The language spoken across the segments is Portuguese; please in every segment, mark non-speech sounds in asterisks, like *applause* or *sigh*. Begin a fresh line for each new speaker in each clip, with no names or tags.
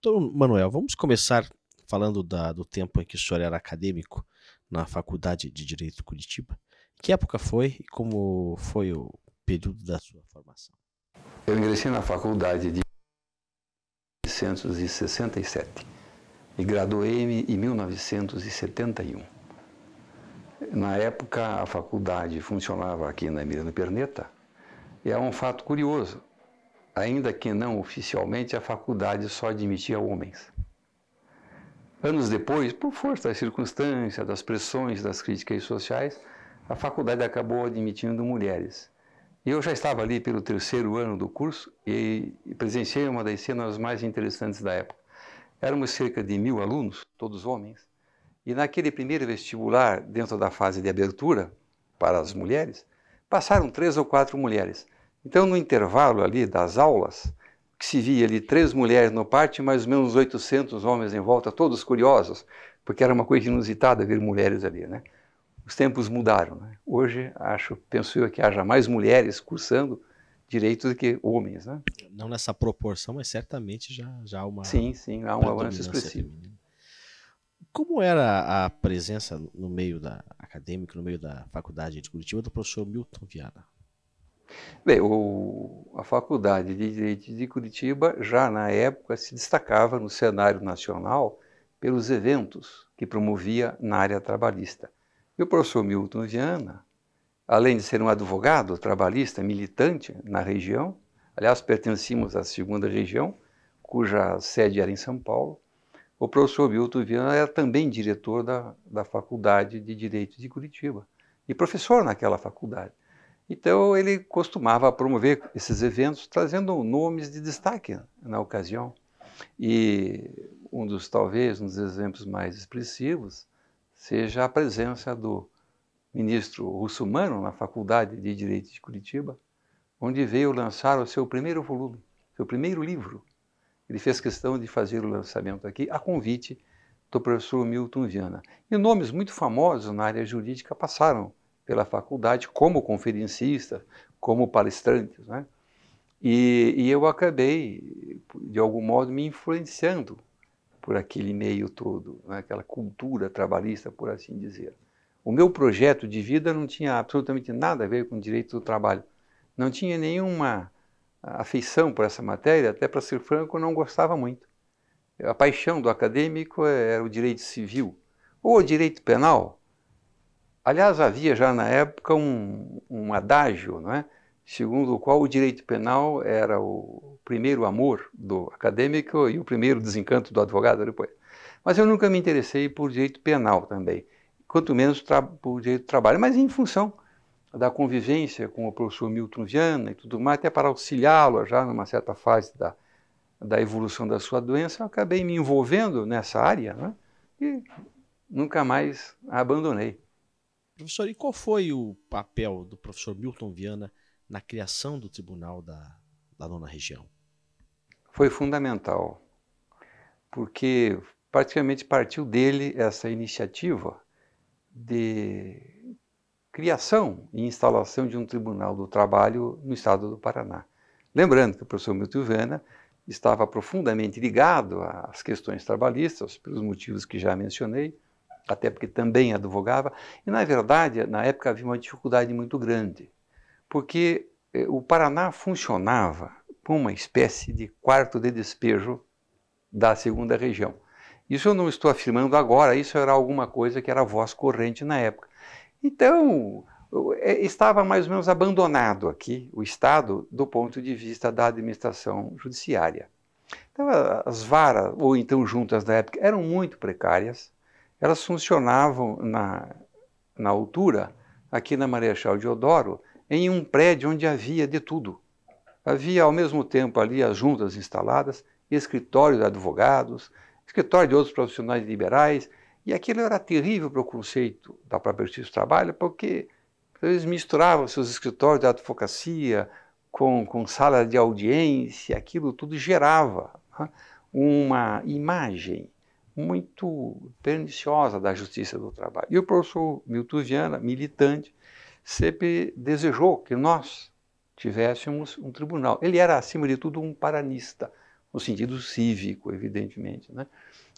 Então, Manuel, vamos começar falando da, do tempo em que o senhor era acadêmico na Faculdade de Direito de Curitiba. Que época foi e como foi o período da sua formação?
Eu ingressei na faculdade de 1967 e graduei-me em 1971. Na época, a faculdade funcionava aqui na Emiliano Perneta, e é um fato curioso ainda que não oficialmente, a faculdade só admitia homens. Anos depois, por força das circunstâncias, das pressões, das críticas sociais, a faculdade acabou admitindo mulheres. E eu já estava ali pelo terceiro ano do curso e presenciei uma das cenas mais interessantes da época. Éramos cerca de mil alunos, todos homens, e naquele primeiro vestibular, dentro da fase de abertura para as mulheres, passaram três ou quatro mulheres. Então, no intervalo ali das aulas, que se via ali três mulheres no pátio e mais ou menos 800 homens em volta, todos curiosos, porque era uma coisa inusitada ver mulheres ali, né? Os tempos mudaram. Né? Hoje, acho, penso eu que haja mais mulheres cursando direito do que homens, né?
Não nessa proporção, mas certamente já, já há uma Sim, sim, há um avanço expressivo. Feminina. Como era a presença no meio da acadêmico, no meio da faculdade de Curitiba do professor Milton Viana?
Bem, o, a Faculdade de Direito de Curitiba já na época se destacava no cenário nacional pelos eventos que promovia na área trabalhista. E o professor Milton Viana, além de ser um advogado trabalhista militante na região, aliás, pertencíamos à segunda região, cuja sede era em São Paulo, o professor Milton Viana era também diretor da, da Faculdade de Direito de Curitiba e professor naquela faculdade. Então ele costumava promover esses eventos trazendo nomes de destaque na ocasião. E um dos talvez um dos exemplos mais expressivos seja a presença do ministro russomano na Faculdade de Direito de Curitiba, onde veio lançar o seu primeiro volume, seu primeiro livro. Ele fez questão de fazer o lançamento aqui a convite do professor Milton Viana. E nomes muito famosos na área jurídica passaram pela faculdade como conferencista, como palestrante. Né? E, e, eu acabei, de algum modo, me influenciando por aquele meio todo, né? aquela cultura trabalhista, por assim dizer. O meu projeto de vida não tinha absolutamente nada a ver com o direito do trabalho. Não tinha nenhuma afeição por essa matéria, até para ser franco, eu não gostava muito. A paixão do acadêmico era o direito civil, ou o direito penal, Aliás, havia já na época um, um adágio, não é? segundo o qual o direito penal era o primeiro amor do acadêmico e o primeiro desencanto do advogado depois. Mas eu nunca me interessei por direito penal também, quanto menos por direito do trabalho, mas em função da convivência com o professor Milton Viana e tudo mais, até para auxiliá-lo já numa certa fase da, da evolução da sua doença, eu acabei me envolvendo nessa área né? e nunca mais a abandonei. Professor,
e qual foi o papel do professor Milton Viana na criação do Tribunal da,
da Nona Região? Foi fundamental, porque praticamente partiu dele essa iniciativa de criação e instalação de um Tribunal do Trabalho no estado do Paraná. Lembrando que o professor Milton Viana estava profundamente ligado às questões trabalhistas, pelos motivos que já mencionei, até porque também advogava, e na verdade, na época havia uma dificuldade muito grande, porque eh, o Paraná funcionava como uma espécie de quarto de despejo da segunda região. Isso eu não estou afirmando agora, isso era alguma coisa que era voz corrente na época. Então, eh, estava mais ou menos abandonado aqui o Estado do ponto de vista da administração judiciária. Então, as varas, ou então juntas da época, eram muito precárias, elas funcionavam na, na altura, aqui na Marechal Deodoro, em um prédio onde havia de tudo. Havia ao mesmo tempo ali as juntas instaladas, escritórios de advogados, escritório de outros profissionais liberais, e aquilo era terrível para o conceito da própria Justiça do Trabalho, porque eles misturavam seus escritórios de advocacia com, com sala de audiência, aquilo tudo gerava né, uma imagem muito perniciosa da justiça do trabalho. E o professor Milton Viana, militante, sempre desejou que nós tivéssemos um tribunal. Ele era, acima de tudo, um paranista, no sentido cívico, evidentemente, né?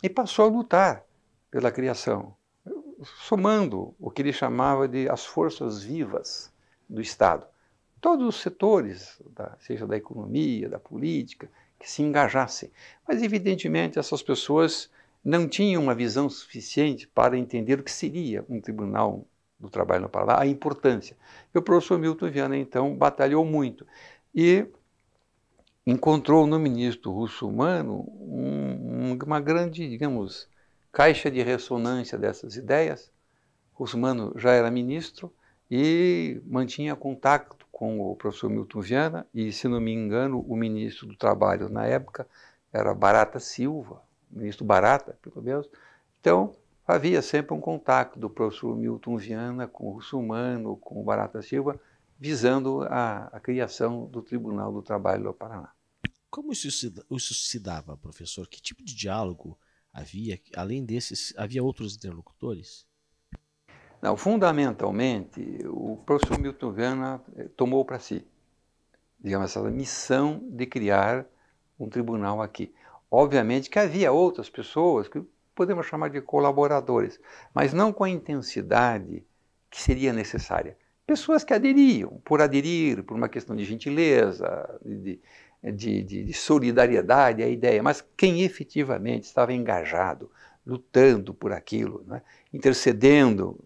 e passou a lutar pela criação, somando o que ele chamava de as forças vivas do Estado. Todos os setores, da, seja da economia, da política, que se engajassem. Mas, evidentemente, essas pessoas não tinha uma visão suficiente para entender o que seria um tribunal do trabalho no Pará, a importância. E o professor Milton Viana, então, batalhou muito e encontrou no ministro russo-humano um, uma grande, digamos, caixa de ressonância dessas ideias. Russo-humano já era ministro e mantinha contato com o professor Milton Viana e, se não me engano, o ministro do Trabalho na época era Barata Silva, ministro Barata, pelo menos. Então, havia sempre um contato do professor Milton Viana com o Russumano, com o Barata Silva, visando a, a criação do Tribunal do Trabalho do Paraná.
Como isso se, isso se dava, professor? Que tipo de diálogo havia? Além desses, havia outros interlocutores?
Não, fundamentalmente, o professor Milton Viana eh, tomou para si, digamos, essa missão de criar um tribunal aqui. Obviamente que havia outras pessoas que podemos chamar de colaboradores, mas não com a intensidade que seria necessária. Pessoas que aderiam, por aderir, por uma questão de gentileza, de, de, de, de solidariedade à ideia, mas quem efetivamente estava engajado, lutando por aquilo, né? intercedendo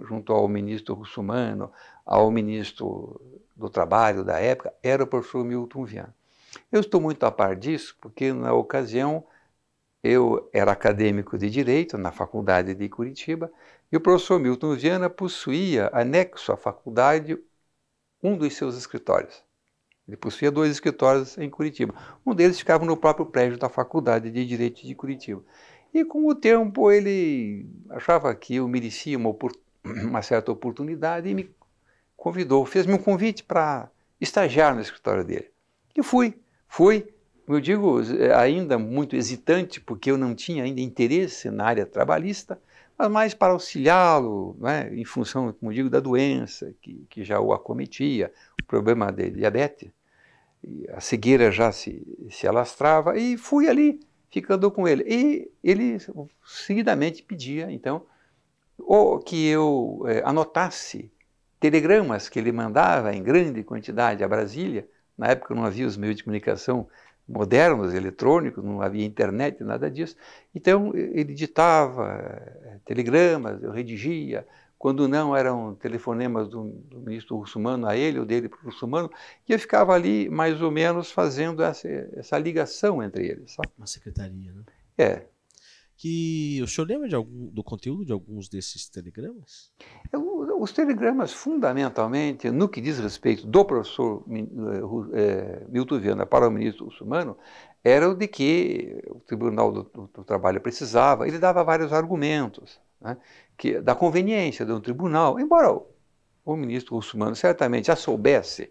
junto ao ministro russumano, ao ministro do Trabalho da época, era o professor Milton Viana. Eu estou muito a par disso porque, na ocasião, eu era acadêmico de Direito na Faculdade de Curitiba e o professor Milton Viana possuía, anexo à faculdade, um dos seus escritórios. Ele possuía dois escritórios em Curitiba. Um deles ficava no próprio prédio da Faculdade de Direito de Curitiba. E com o tempo ele achava que eu merecia uma, *clears throat* uma certa oportunidade e me convidou, fez-me um convite para estagiar no escritório dele. E fui. Foi, eu digo, eh, ainda muito hesitante, porque eu não tinha ainda interesse na área trabalhista, mas mais para auxiliá-lo, né, em função, como digo, da doença que, que já o acometia, o problema de diabetes, a cegueira já se, se alastrava, e fui ali, ficando com ele. E ele seguidamente pedia, então, ou que eu eh, anotasse telegramas que ele mandava em grande quantidade a Brasília, na época não havia os meios de comunicação modernos, eletrônicos, não havia internet, nada disso. Então ele ditava eh, telegramas, eu redigia, quando não eram telefonemas do, do ministro russumano a ele ou dele para o russumano, e eu ficava ali mais ou menos fazendo essa, essa ligação entre eles. Sabe? Uma secretaria, né? É, que o senhor lembra de algum, do conteúdo de alguns desses telegramas? Eu, é, os telegramas, fundamentalmente, no que diz respeito do professor é, Milton Viana para o ministro Russumano, era o de que o Tribunal do, do, do Trabalho precisava, ele dava vários argumentos né, que, da conveniência de um tribunal, embora o, o ministro Russumano certamente já soubesse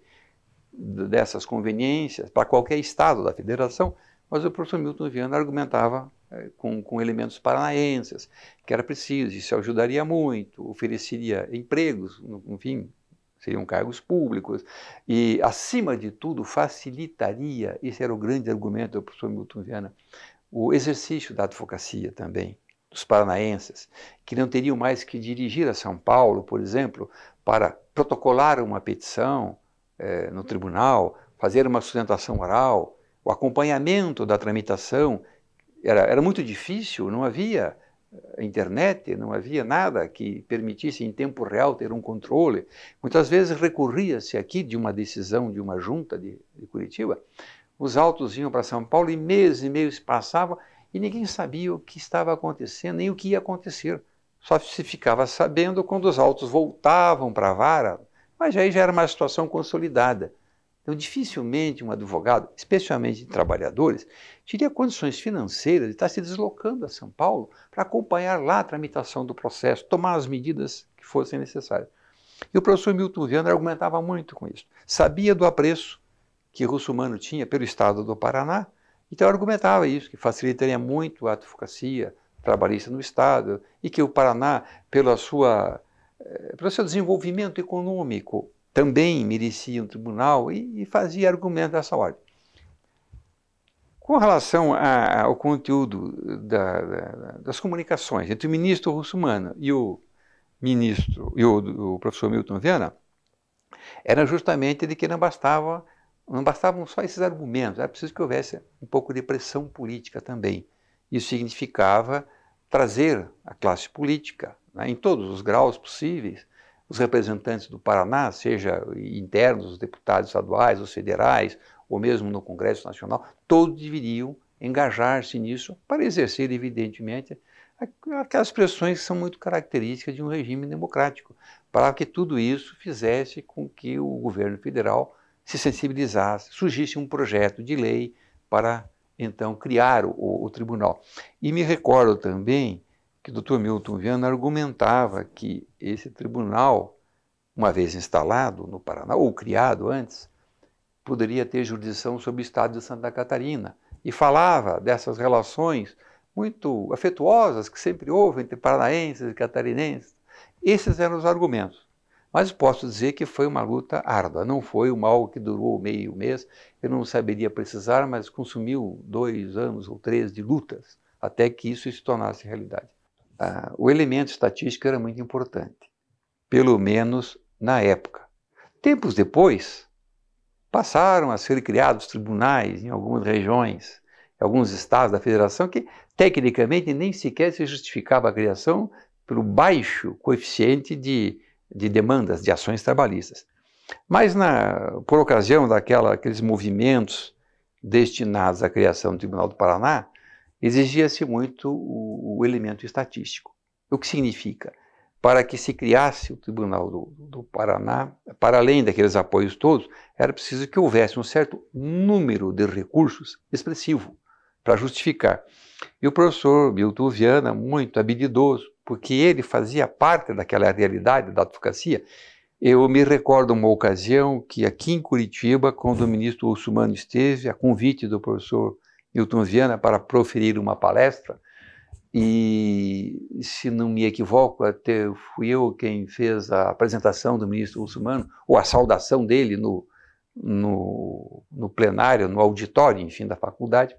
dessas conveniências para qualquer estado da federação, mas o professor Milton Viana argumentava eh, com, com elementos paranaenses, que era preciso, isso ajudaria muito, ofereceria empregos, enfim, seriam cargos públicos, e, acima de tudo, facilitaria, esse era o grande argumento do professor Milton Viana, o exercício da advocacia também, dos paranaenses, que não teriam mais que dirigir a São Paulo, por exemplo, para protocolar uma petição eh, no tribunal, fazer uma sustentação oral, o acompanhamento da tramitação era, era muito difícil, não havia eh, internet, não havia nada que permitisse em tempo real ter um controle. Muitas vezes recorria-se aqui de uma decisão de uma junta de, de Curitiba, os autos iam para São Paulo e meses e meses passavam e ninguém sabia o que estava acontecendo nem o que ia acontecer. Só se ficava sabendo quando os autos voltavam para a vara, mas aí já era uma situação consolidada. Então, dificilmente um advogado, especialmente de trabalhadores, teria condições financeiras de estar se deslocando a São Paulo para acompanhar lá a tramitação do processo, tomar as medidas que fossem necessárias. E o professor Milton Viana argumentava muito com isso. Sabia do apreço que Russomano tinha pelo Estado do Paraná, então argumentava isso, que facilitaria muito a advocacia trabalhista no Estado e que o Paraná, pela sua, eh, pelo seu desenvolvimento econômico, também merecia um tribunal e, e fazia argumentos dessa ordem. Com relação a, ao conteúdo da, da, das comunicações entre o ministro Russumano e o ministro e o, o professor Milton Viana, era justamente de que não bastava não bastavam só esses argumentos, era preciso que houvesse um pouco de pressão política também. Isso significava trazer a classe política, né, em todos os graus possíveis, os representantes do Paraná, seja internos, os deputados estaduais, os federais, ou mesmo no Congresso Nacional, todos deveriam engajar-se nisso para exercer, evidentemente, aquelas pressões que são muito características de um regime democrático, para que tudo isso fizesse com que o governo federal se sensibilizasse, surgisse um projeto de lei para então criar o, o tribunal. E me recordo também que o Dr. Milton Viana argumentava que esse tribunal, uma vez instalado no Paraná, ou criado antes, poderia ter jurisdição sobre o estado de Santa Catarina. E falava dessas relações muito afetuosas que sempre houve entre paranaenses e catarinenses. Esses eram os argumentos. Mas posso dizer que foi uma luta árdua, não foi o mal que durou meio mês, eu não saberia precisar, mas consumiu dois anos ou três de lutas até que isso se tornasse realidade ah, o elemento estatístico era muito importante, pelo menos na época. Tempos depois, passaram a ser criados tribunais em algumas regiões, em alguns estados da federação, que tecnicamente nem sequer se justificava a criação pelo baixo coeficiente de, de demandas, de ações trabalhistas. Mas, na, por ocasião daqueles movimentos destinados à criação do Tribunal do Paraná, exigia-se muito o, o, elemento estatístico. O que significa? Para que se criasse o Tribunal do, do Paraná, para além daqueles apoios todos, era preciso que houvesse um certo número de recursos expressivo para justificar. E o professor Milton Viana, muito habilidoso, porque ele fazia parte daquela realidade da advocacia, eu me recordo uma ocasião que aqui em Curitiba, quando o ministro Russumano esteve, a convite do professor Milton Viana para proferir uma palestra e, se não me equivoco, até fui eu quem fez a apresentação do ministro Russumano, ou a saudação dele no, no, no, plenário, no auditório, enfim, da faculdade,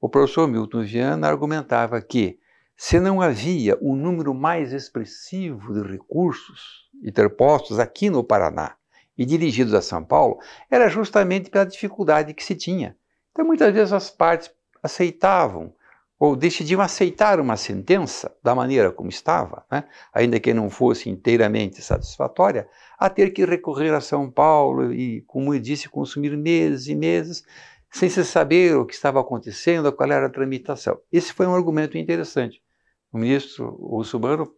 o professor Milton Viana argumentava que, se não havia um número mais expressivo de recursos interpostos aqui no Paraná e dirigidos a São Paulo, era justamente pela dificuldade que se tinha então, muitas vezes as partes aceitavam ou decidiam aceitar uma sentença da maneira como estava, né? ainda que não fosse inteiramente satisfatória, a ter que recorrer a São Paulo e, como eu disse, consumir meses e meses sem se saber o que estava acontecendo, qual era a tramitação. Esse foi um argumento interessante. O ministro Ursubano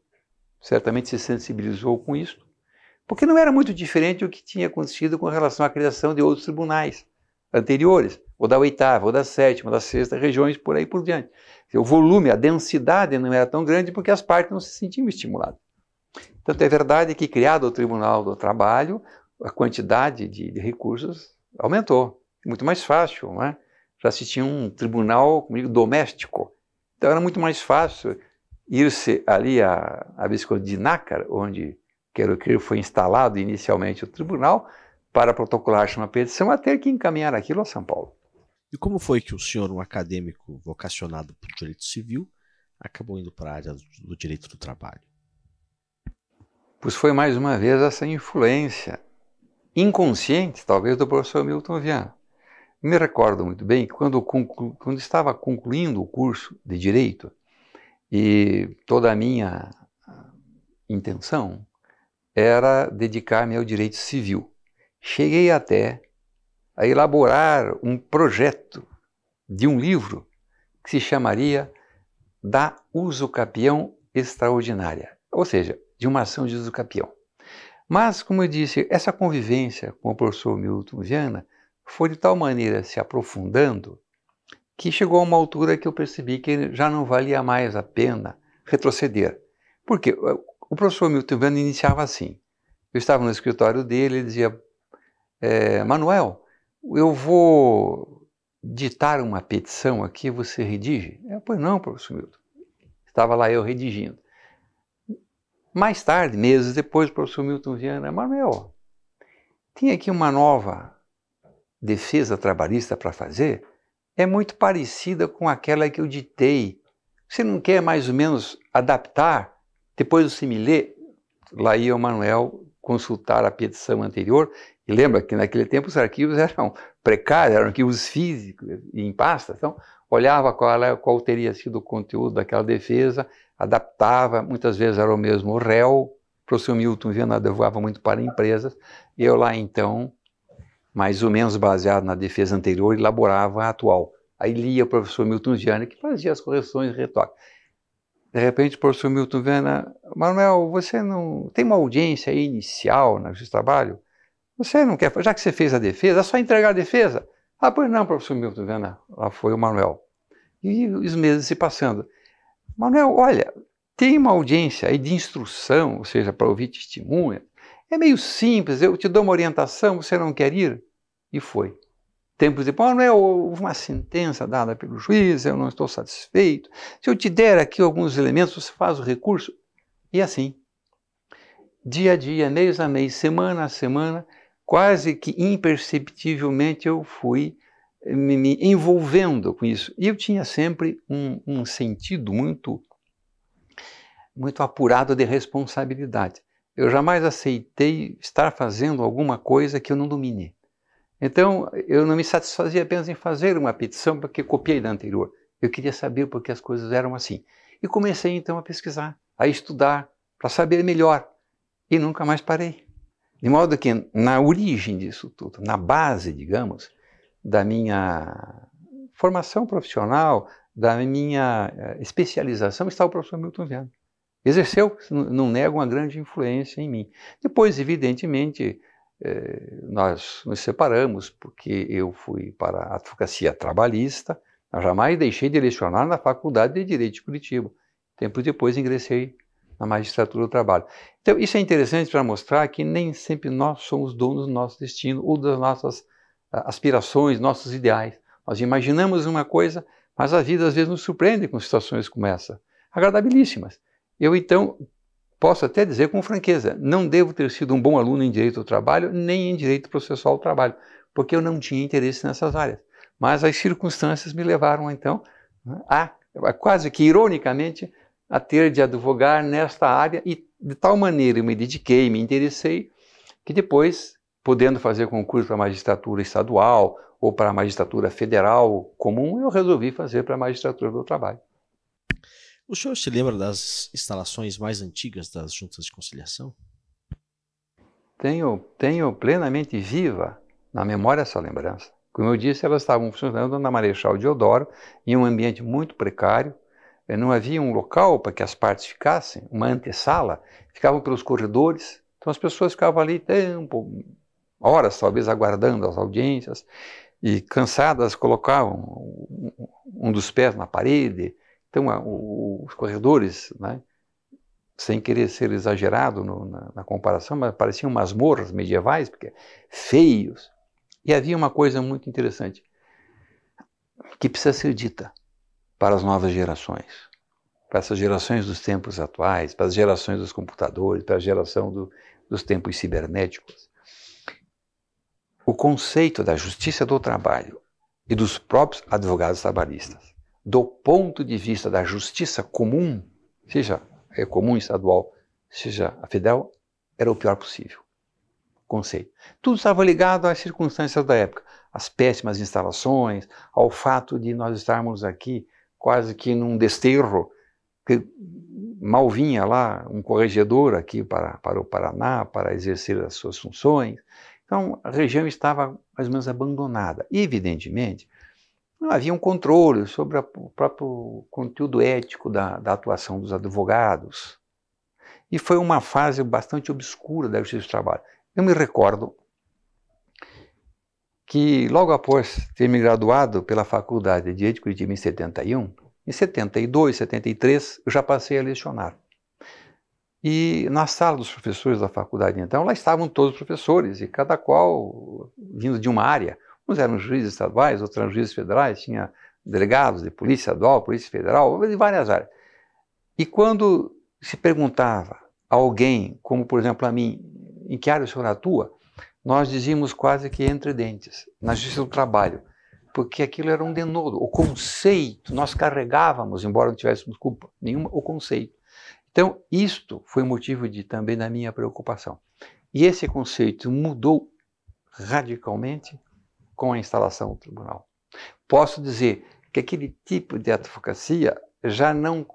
certamente se sensibilizou com isso, porque não era muito diferente do que tinha acontecido com relação à criação de outros tribunais anteriores ou da oitava, ou da sétima, ou da sexta, regiões por aí por diante. O volume, a densidade não era tão grande porque as partes não se sentiam estimuladas. Tanto é verdade que, criado o Tribunal do Trabalho, a quantidade de, de recursos aumentou. Muito mais fácil, né? Já se tinha um tribunal comigo, doméstico. Então era muito mais fácil ir-se ali à, à Biscoito de Nácar, onde Quero foi instalado inicialmente o tribunal, para protocolar uma petição, a ter que encaminhar aquilo a São Paulo.
E como foi que o senhor, um acadêmico vocacionado por direito civil,
acabou indo para a área do direito do trabalho? Pois foi mais uma vez essa influência inconsciente, talvez, do professor Milton Viana. Me recordo muito bem que quando, conclu... quando estava concluindo o curso de Direito e toda a minha ah, intenção era dedicar-me ao direito civil. Cheguei até a elaborar um projeto de um livro que se chamaria Da capião Extraordinária, ou seja, de uma ação de capião. Mas, como eu disse, essa convivência com o professor Milton Viana foi de tal maneira se aprofundando que chegou a uma altura que eu percebi que já não valia mais a pena retroceder. Porque o professor Milton Viana iniciava assim. Eu estava no escritório dele e dizia, eh, Manuel, eu vou ditar uma petição aqui, você redige? Eu, é, pois não, professor Milton. Estava lá eu redigindo. Mais tarde, meses depois, o professor Milton Viana, Manuel, tem aqui uma nova defesa trabalhista para fazer, é muito parecida com aquela que eu ditei. Você não quer mais ou menos adaptar? Depois você me lê. Lá ia o Manuel consultar a petição anterior e lembra que naquele tempo os arquivos eram precários, eram arquivos físicos e em pasta. Então, olhava qual, qual teria sido o conteúdo daquela defesa, adaptava, muitas vezes era o mesmo réu. O professor Milton Viana advogava muito para empresas. Eu lá então, mais ou menos baseado na defesa anterior, elaborava a atual. Aí lia o professor Milton Viana, que fazia as correções e retoques. De repente, o professor Milton Viana, Manuel, você não tem uma audiência inicial na Justiça Trabalho? Você não quer, já que você fez a defesa, é só entregar a defesa. Ah, pois não, professor Milton, Vena, Lá foi o Manuel. E os meses se passando. Manuel, olha, tem uma audiência aí de instrução, ou seja, para ouvir testemunha. É meio simples, eu te dou uma orientação, você não quer ir? E foi. Tempos depois, Manuel, houve uma sentença dada pelo juiz, eu não estou satisfeito. Se eu te der aqui alguns elementos, você faz o recurso. E assim, dia a dia, mês a mês, semana a semana, quase que imperceptivelmente eu fui eh, me, envolvendo com isso. E eu tinha sempre um, um sentido muito, muito apurado de responsabilidade. Eu jamais aceitei estar fazendo alguma coisa que eu não domine. Então, eu não me satisfazia apenas em fazer uma petição porque copiei da anterior. Eu queria saber por que as coisas eram assim. E comecei então a pesquisar, a estudar, para saber melhor. E nunca mais parei. De modo que, na origem disso tudo, na base, digamos, da minha formação profissional, da minha eh, especialização, está o professor Milton Viana. Exerceu, não nego, uma grande influência em mim. Depois, evidentemente, eh, nós nos separamos, porque eu fui para a advocacia trabalhista, mas jamais deixei de lecionar na Faculdade de Direito de Curitiba. Tempos depois ingressei na magistratura do trabalho. Então, isso é interessante para mostrar que nem sempre nós somos donos do nosso destino ou das nossas ah, aspirações, nossos ideais. Nós imaginamos uma coisa, mas a vida às vezes nos surpreende com situações como essa, agradabilíssimas. Eu então posso até dizer com franqueza, não devo ter sido um bom aluno em direito do trabalho, nem em direito processual do trabalho, porque eu não tinha interesse nessas áreas. Mas as circunstâncias me levaram então né, a quase que ironicamente a ter de advogar nesta área e de tal maneira eu me dediquei, me interessei, que depois, podendo fazer concurso para a magistratura estadual ou para a magistratura federal comum, eu resolvi fazer para a magistratura do trabalho. O
senhor se lembra das instalações mais antigas das juntas de conciliação?
Tenho, tenho plenamente viva na memória essa lembrança. Como eu disse, elas estavam funcionando na Marechal Deodoro, em um ambiente muito precário, é, não havia um local para que as partes ficassem, uma antessala, ficavam pelos corredores. Então as pessoas ficavam ali tempo, horas talvez, aguardando as audiências, e cansadas colocavam um dos pés na parede. Então os corredores, né, sem querer ser exagerado no, na, na comparação, mas pareciam masmorras medievais, porque feios. E havia uma coisa muito interessante que precisa ser dita para as novas gerações, para essas gerações dos tempos atuais, para as gerações dos computadores, para a geração do, dos tempos cibernéticos. O conceito da justiça do trabalho e dos próprios advogados trabalhistas, do ponto de vista da justiça comum, seja é comum estadual, seja a federal, era o pior possível conceito. Tudo estava ligado às circunstâncias da época, às péssimas instalações, ao fato de nós estarmos aqui quase que num desterro, que mal vinha lá um corregedor aqui para, para o Paraná para exercer as suas funções. Então, a região estava mais ou menos abandonada. E, evidentemente, não havia um controle sobre a, o próprio conteúdo ético da, da atuação dos advogados. E foi uma fase bastante obscura da Justiça do Trabalho. Eu me recordo que logo após ter me graduado pela Faculdade de Direito de Curitiba em 71, em 72, 73, eu já passei a lecionar. E na sala dos professores da faculdade, então, lá estavam todos os professores, e cada qual vindo de uma área. Uns eram juízes estaduais, outros eram juízes federais, tinha delegados de polícia estadual, polícia federal, de várias áreas. E quando se perguntava a alguém, como por exemplo a mim, em que área o senhor atua, nós dizíamos quase que entre dentes, na justiça do trabalho, porque aquilo era um denodo, o conceito, nós carregávamos, embora não tivéssemos culpa nenhuma, o conceito. Então, isto foi motivo de também da minha preocupação. E esse conceito mudou radicalmente com a instalação do tribunal. Posso dizer que aquele tipo de advocacia já não,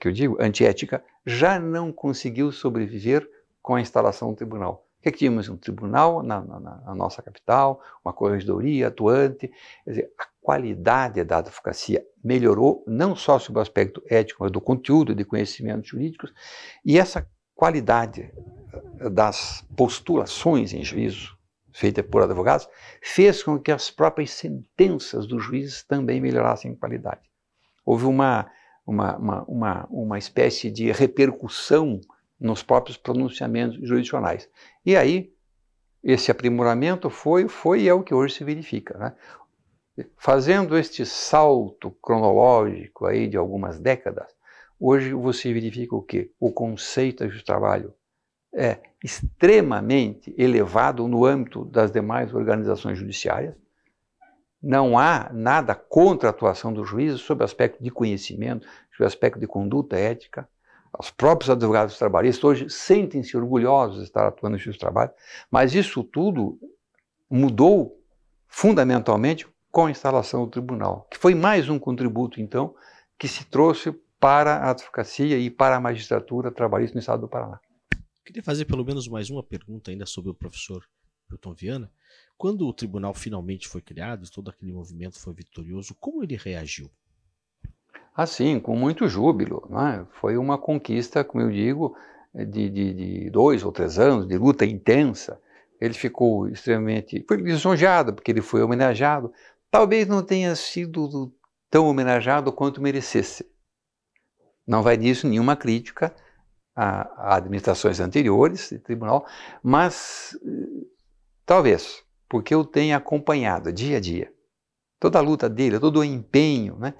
que eu digo, antiética, já não conseguiu sobreviver com a instalação do tribunal que é que tínhamos? Um tribunal na, na, na nossa capital, uma corregedoria atuante. Quer dizer, a qualidade da advocacia melhorou, não só sobre o aspecto ético, mas do conteúdo de conhecimentos jurídicos, e essa qualidade eh, das postulações em juízo feita por advogados fez com que as próprias sentenças dos juízes também melhorassem em qualidade. Houve uma, uma, uma, uma, uma espécie de repercussão nos próprios pronunciamentos jurisdicionais. E aí, esse aprimoramento foi, foi e é o que hoje se verifica. Né? Fazendo este salto cronológico aí de algumas décadas, hoje você verifica o que? O conceito de trabalho é extremamente elevado no âmbito das demais organizações judiciárias. Não há nada contra a atuação do juízo sob aspecto de conhecimento, sob aspecto de conduta ética. Os próprios advogados trabalhistas hoje sentem-se orgulhosos de estar atuando no justiça do trabalho, mas isso tudo mudou fundamentalmente com a instalação do tribunal, que foi mais um contributo, então, que se trouxe para a advocacia e para a magistratura trabalhista no estado do Paraná.
Queria fazer pelo menos mais uma pergunta ainda sobre o professor Milton Viana. Quando o tribunal finalmente foi criado e todo aquele movimento foi vitorioso, como ele reagiu?
Assim, com muito júbilo. É? Foi uma conquista, como eu digo, de, de, de, dois ou três anos, de luta intensa. Ele ficou extremamente. Foi lisonjeado, porque ele foi homenageado. Talvez não tenha sido tão homenageado quanto merecesse. Não vai disso nenhuma crítica a, a administrações anteriores de tribunal, mas talvez, porque eu tenha acompanhado dia a dia toda a luta dele, todo o empenho, né?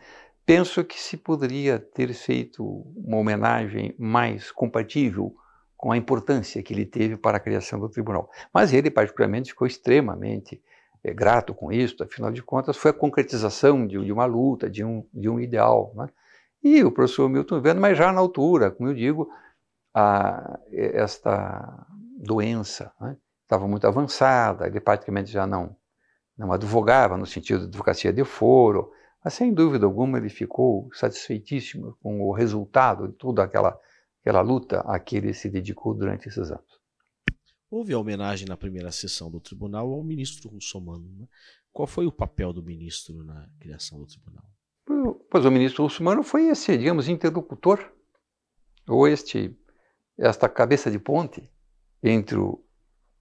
penso que se poderia ter feito uma homenagem mais compatível com a importância que ele teve para a criação do tribunal. Mas ele, particularmente, ficou extremamente é, grato com isso, afinal de contas, foi a concretização de, de uma luta, de um, de um ideal. Né? E o professor Milton Vendo, mas já na altura, como eu digo, a, esta doença né? estava muito avançada, ele praticamente já não, não advogava no sentido de advocacia de foro, mas, sem dúvida alguma, ele ficou satisfeitíssimo com o resultado de toda aquela, aquela luta a que ele se dedicou durante esses anos.
Houve a homenagem na primeira sessão do tribunal ao ministro russomano. Né? Qual foi o papel do
ministro na criação do tribunal? Pois o ministro russomano foi esse, digamos, interlocutor, ou este, esta cabeça de ponte entre o,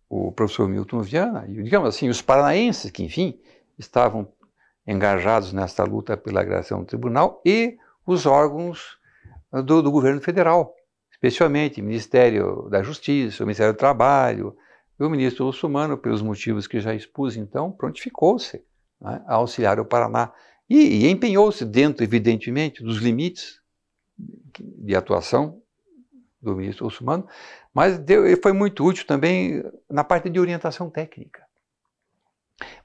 o professor Milton Viana e, digamos assim, os paranaenses, que, enfim, estavam engajados nesta luta pela criação do tribunal e os órgãos do, do, governo federal, especialmente o Ministério da Justiça, o Ministério do Trabalho e o ministro Russumano, pelos motivos que já expus, então, prontificou-se né, a auxiliar o Paraná e, e empenhou-se dentro, evidentemente, dos limites de atuação do ministro Russumano, mas deu, foi muito útil também na parte de orientação técnica.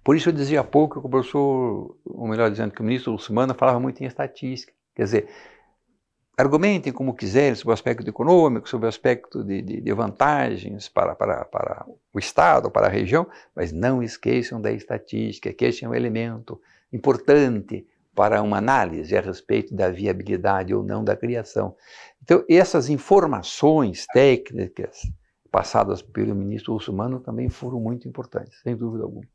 Por isso eu dizia há pouco que o professor, ou melhor dizendo, que o ministro Lucimano falava muito em estatística. Quer dizer, argumentem como quiserem sobre o aspecto econômico, sobre o aspecto de, de, de vantagens para, para, para o Estado, para a região, mas não esqueçam da estatística, que este é um elemento importante para uma análise a respeito da viabilidade ou não da criação. Então, essas informações técnicas passadas pelo ministro Russumano também foram muito importantes, sem dúvida alguma.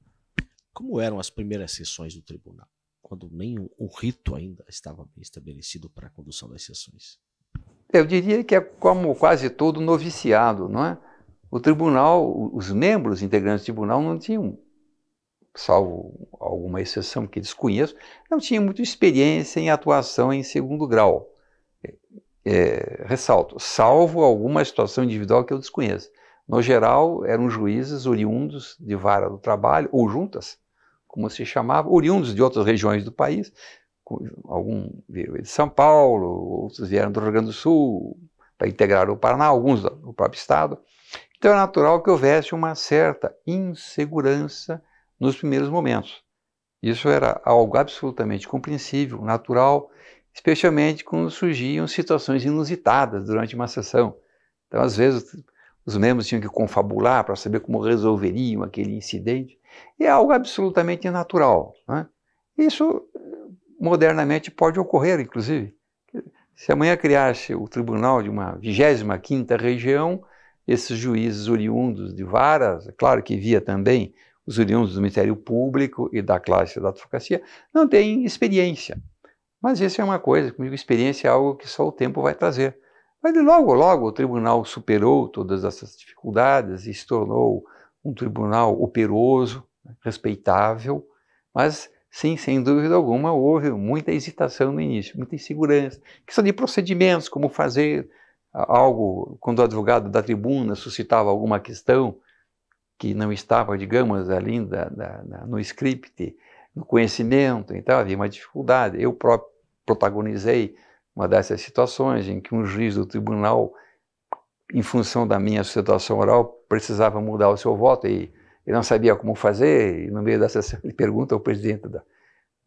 Como eram as primeiras sessões do
tribunal, quando nem o, o rito ainda estava bem estabelecido para a condução das
sessões? Eu diria que é como quase todo noviciado, não é? O tribunal, os membros integrantes do tribunal não tinham, salvo alguma exceção que desconheço, não tinham muita experiência em atuação em segundo grau. É, é ressalto, salvo alguma situação individual que eu desconheça. No geral, eram juízes oriundos de vara do trabalho ou juntas, como se chamava, oriundos de outras regiões do país, algum veio de São Paulo, outros vieram do Rio Grande do Sul para integrar o Paraná, alguns do próprio estado. Então é natural que houvesse uma certa insegurança nos primeiros momentos. Isso era algo absolutamente compreensível, natural, especialmente quando surgiam situações inusitadas durante uma sessão. Então, às vezes, os membros tinham que confabular para saber como resolveriam aquele incidente. E é algo absolutamente natural. Né? Isso eh, modernamente pode ocorrer, inclusive. Se amanhã criasse o tribunal de uma 25 região, esses juízes oriundos de varas, é claro que via também os oriundos do Ministério Público e da classe da advocacia, não têm experiência. Mas isso é uma coisa, comigo, experiência é algo que só o tempo vai trazer. Mas logo, logo, o tribunal superou todas essas dificuldades e se tornou um tribunal operoso, respeitável, mas sim, sem dúvida alguma, houve muita hesitação no início, muita insegurança. Questão de procedimentos, como fazer algo quando o advogado da tribuna suscitava alguma questão que não estava, digamos, ali da, da, da, no script, no conhecimento, então havia uma dificuldade. Eu próprio protagonizei uma dessas situações em que um juiz do tribunal em função da minha situação oral, precisava mudar o seu voto e, e não sabia como fazer. E no meio da *laughs* sessão, ele pergunta ao presidente da,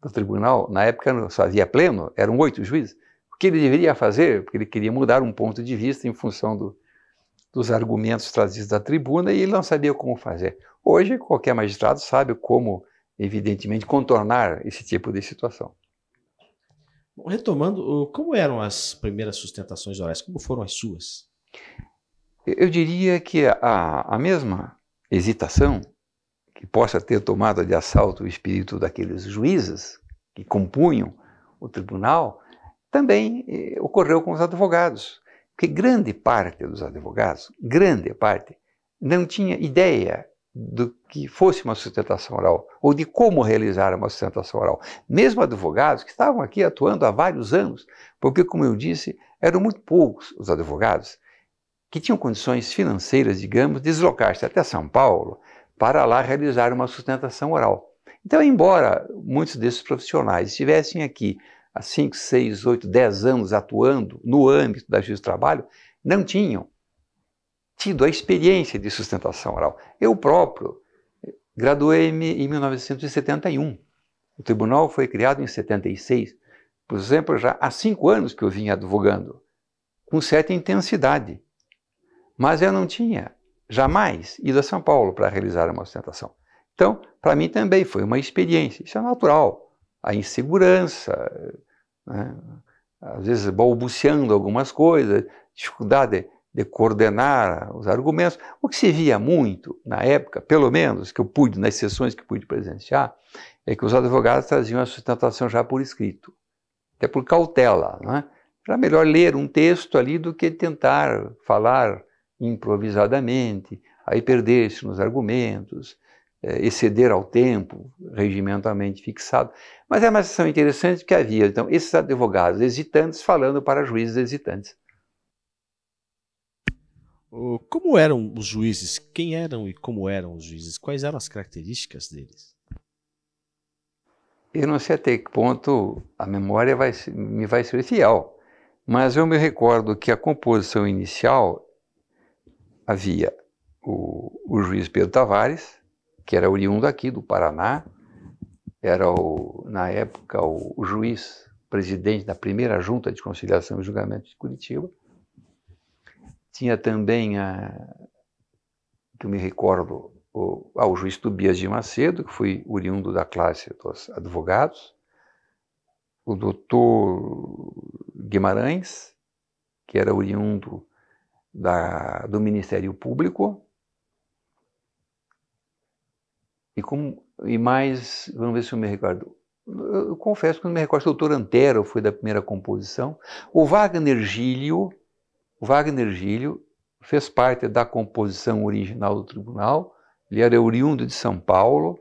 do tribunal, na época não, só havia pleno, eram oito juízes, o que ele deveria fazer, porque ele queria mudar um ponto de vista em função do, dos argumentos trazidos da tribuna e ele não sabia como fazer. Hoje, qualquer magistrado sabe como, evidentemente, contornar esse tipo de situação.
Retomando, como eram as primeiras sustentações orais? Como foram as suas?
Eu diria que a, a mesma hesitação que possa ter tomado de assalto o espírito daqueles juízes que compunham o tribunal também eh, ocorreu com os advogados, porque grande parte dos advogados, grande parte, não tinha ideia do que fosse uma sustentação oral ou de como realizar uma sustentação oral. Mesmo advogados que estavam aqui atuando há vários anos, porque, como eu disse, eram muito poucos os advogados que tinham condições financeiras, digamos, de deslocar-se até São Paulo para lá realizar uma sustentação oral. Então, embora muitos desses profissionais estivessem aqui há 5, 6, 8, 10 anos atuando no âmbito da justiça do trabalho, não tinham tido a experiência de sustentação oral. Eu próprio graduei-me em 1971. O tribunal foi criado em 76. Por exemplo, já há cinco anos que eu vinha advogando, com certa intensidade. Mas eu não tinha jamais ido a São Paulo para realizar uma ostentação. Então, para mim também foi uma experiência. Isso é natural. A insegurança, né? às vezes balbuciando algumas coisas, dificuldade de coordenar os argumentos. O que se via muito na época, pelo menos que eu pude, nas sessões que pude presenciar, é que os advogados traziam a sustentação já por escrito, até por cautela. Né? Era melhor ler um texto ali do que tentar falar improvisadamente, aí perder-se nos argumentos, é, exceder ao tempo regimentalmente fixado. Mas é uma sessão interessante que havia, então, esses advogados hesitantes falando para juízes hesitantes.
Como eram os juízes? Quem eram e como eram os juízes? Quais eram as características deles?
Eu não sei até que ponto a memória vai, me vai ser fiel, mas eu me recordo que a composição inicial havia o, o juiz Pedro Tavares, que era oriundo aqui do Paraná, era o, na época o, o juiz presidente da primeira junta de conciliação e julgamento de Curitiba. Tinha também, a, que eu me recordo, o, ah, o juiz Tobias de Macedo, que foi oriundo da classe dos advogados, o doutor Guimarães, que era oriundo da, do Ministério Público e, e mais, vamos ver se eu me recordo, eu confesso que não me recordo se o doutor Antero foi da primeira composição, o Wagner Gílio, o Wagner Gílio fez parte da composição original do tribunal, ele era oriundo de São Paulo,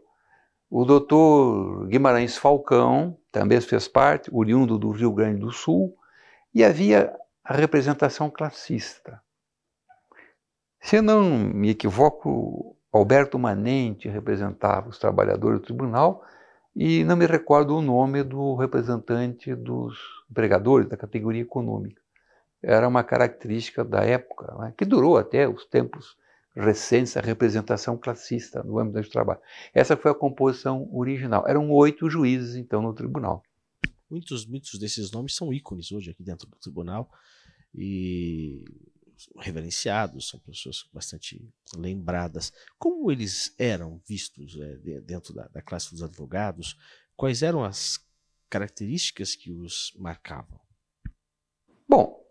o doutor Guimarães Falcão também fez parte, oriundo do Rio Grande do Sul, e havia a representação classista. Se não me equivoco, Alberto Manente representava os trabalhadores do tribunal e não me recordo o nome do representante dos empregadores da categoria econômica. Era uma característica da época, né, que durou até os tempos recentes, a representação classista no âmbito do trabalho. Essa foi a composição original. Eram oito juízes, então, no tribunal.
Muitos, muitos desses nomes são ícones hoje aqui dentro do tribunal e reverenciados, são pessoas bastante lembradas. Como eles eram vistos é, dentro da, da classe dos advogados? Quais eram as características que os marcavam?
Bom,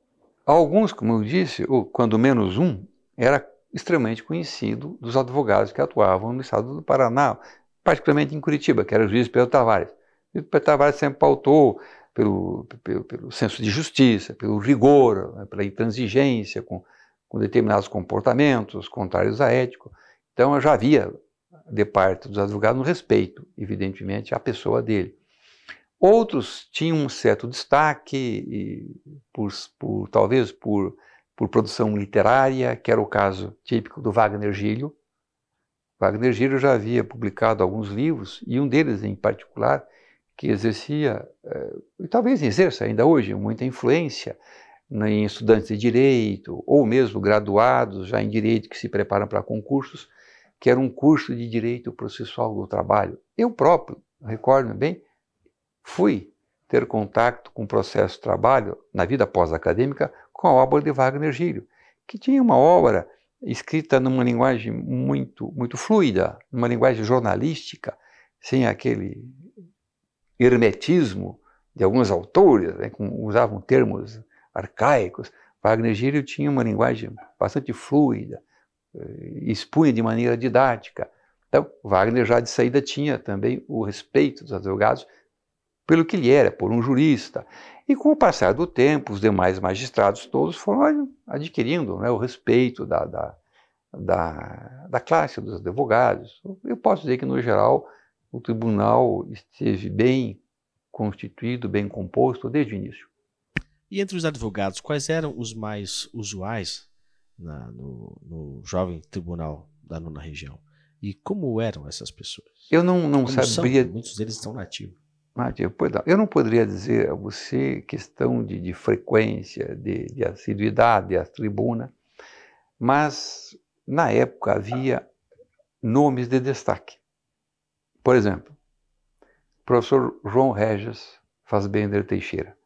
alguns, como eu disse, ou quando menos um, era extremamente conhecido dos advogados que atuavam no estado do Paraná, particularmente em Curitiba, que era o juiz Pedro Tavares. O Pedro Tavares sempre pautou pelo, pelo, pelo senso de justiça, pelo rigor, né, pela intransigência com, com determinados comportamentos contrários à ética. Então, já havia de parte dos advogados um respeito, evidentemente, à pessoa dele. Outros tinham um certo destaque, por, por, talvez por, por produção literária, que era o caso típico do Wagner Gilho. Wagner Gilho já havia publicado alguns livros, e um deles em particular, que exercia, eh, e talvez exerça ainda hoje, muita influência em estudantes de direito, ou mesmo graduados já em direito que se preparam para concursos, que era um curso de direito processual do trabalho. Eu próprio, recordo bem, fui ter contato com o processo de trabalho na vida pós-acadêmica com a obra de Wagner Gílio, que tinha uma obra escrita numa linguagem muito muito fluida, numa linguagem jornalística, sem aquele hermetismo de alguns autores, né, usavam termos arcaicos. Wagner Gírio tinha uma linguagem bastante fluida, eh, expunha de maneira didática. Então, Wagner já de saída tinha também o respeito dos advogados pelo que ele era, por um jurista. E com o passar do tempo, os demais magistrados todos foram adquirindo né, o respeito da, da, da, da classe dos advogados. Eu posso dizer que, no geral, o tribunal esteve bem constituído, bem composto desde o início.
E entre os advogados, quais eram os mais usuais na, no, no, jovem tribunal da nona região? E como eram essas pessoas?
Eu não, não sabia.
Muitos deles estão nativos.
Nativos. pois não. Eu não poderia dizer a você questão de, de frequência, de, de assiduidade à tribuna, mas na época havia nomes de destaque. Por exemplo, o professor João Regis Fazbender Teixeira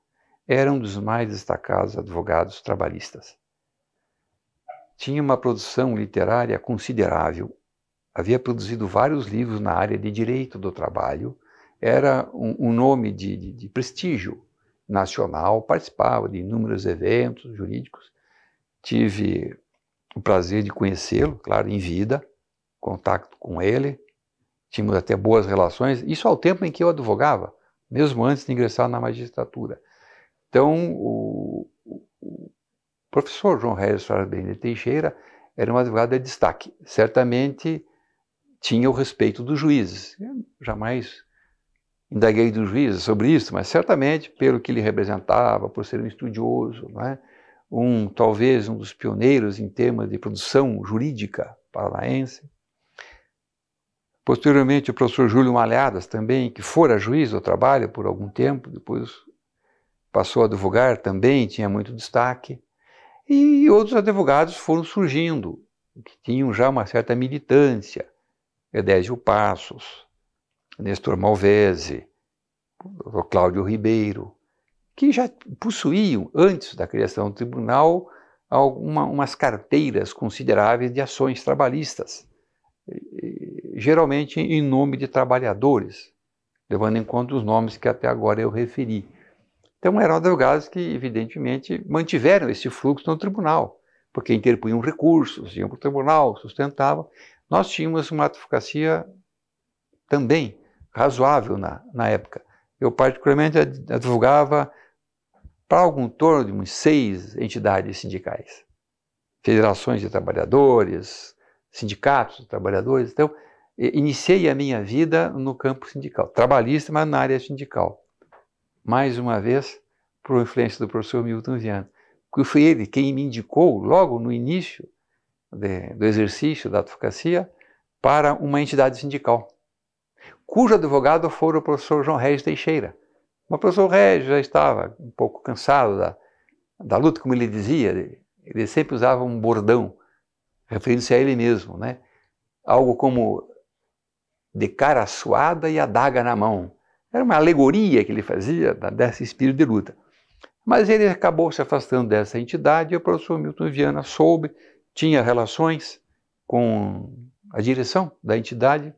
era um dos mais destacados advogados trabalhistas. Tinha uma produção literária considerável, havia produzido vários livros na área de direito do trabalho, era um, um nome de, de, de prestígio nacional, participava de inúmeros eventos jurídicos. Tive o prazer de conhecê-lo, claro, em vida, contato com ele, tínhamos até boas relações, isso ao tempo em que eu advogava, mesmo antes de ingressar na magistratura. Então, o, o professor João Regis Soares de Teixeira era um advogado de destaque. Certamente tinha o respeito dos juízes. Eu jamais indaguei dos juízes sobre isso, mas certamente pelo que ele representava, por ser um estudioso, é? um talvez um dos pioneiros em termos de produção jurídica paranaense, Posteriormente, o professor Júlio Malhadas, também, que fora juiz do trabalho por algum tempo, depois passou a advogar também, tinha muito destaque. E outros advogados foram surgindo, que tinham já uma certa militância. Edésio Passos, Nestor Malvese, Cláudio Ribeiro, que já possuíam, antes da criação do tribunal, algumas carteiras consideráveis de ações trabalhistas geralmente em nome de trabalhadores, levando em conta os nomes que até agora eu referi. Então eram advogados que, evidentemente, mantiveram esse fluxo no tribunal, porque interpunham recursos, iam para o tribunal, sustentavam. Nós tínhamos uma advocacia também razoável na, na época. Eu, particularmente, advogava para algum torno de seis entidades sindicais federações de trabalhadores, sindicatos de trabalhadores. Então, iniciei a minha vida no campo sindical, trabalhista, mas na área sindical. Mais uma vez, por influência do professor Milton Viana, que foi ele quem me indicou logo no início de, do exercício da advocacia para uma entidade sindical, cujo advogado foi o professor João Regis Teixeira. Mas o professor Regis já estava um pouco cansado da, da luta, como ele dizia, ele sempre usava um bordão, referindo-se a ele mesmo, né? Algo como de cara suada e adaga na mão. Era uma alegoria que ele fazia desse espírito de luta. Mas ele acabou se afastando dessa entidade e o professor Milton Viana soube, tinha relações com a direção da entidade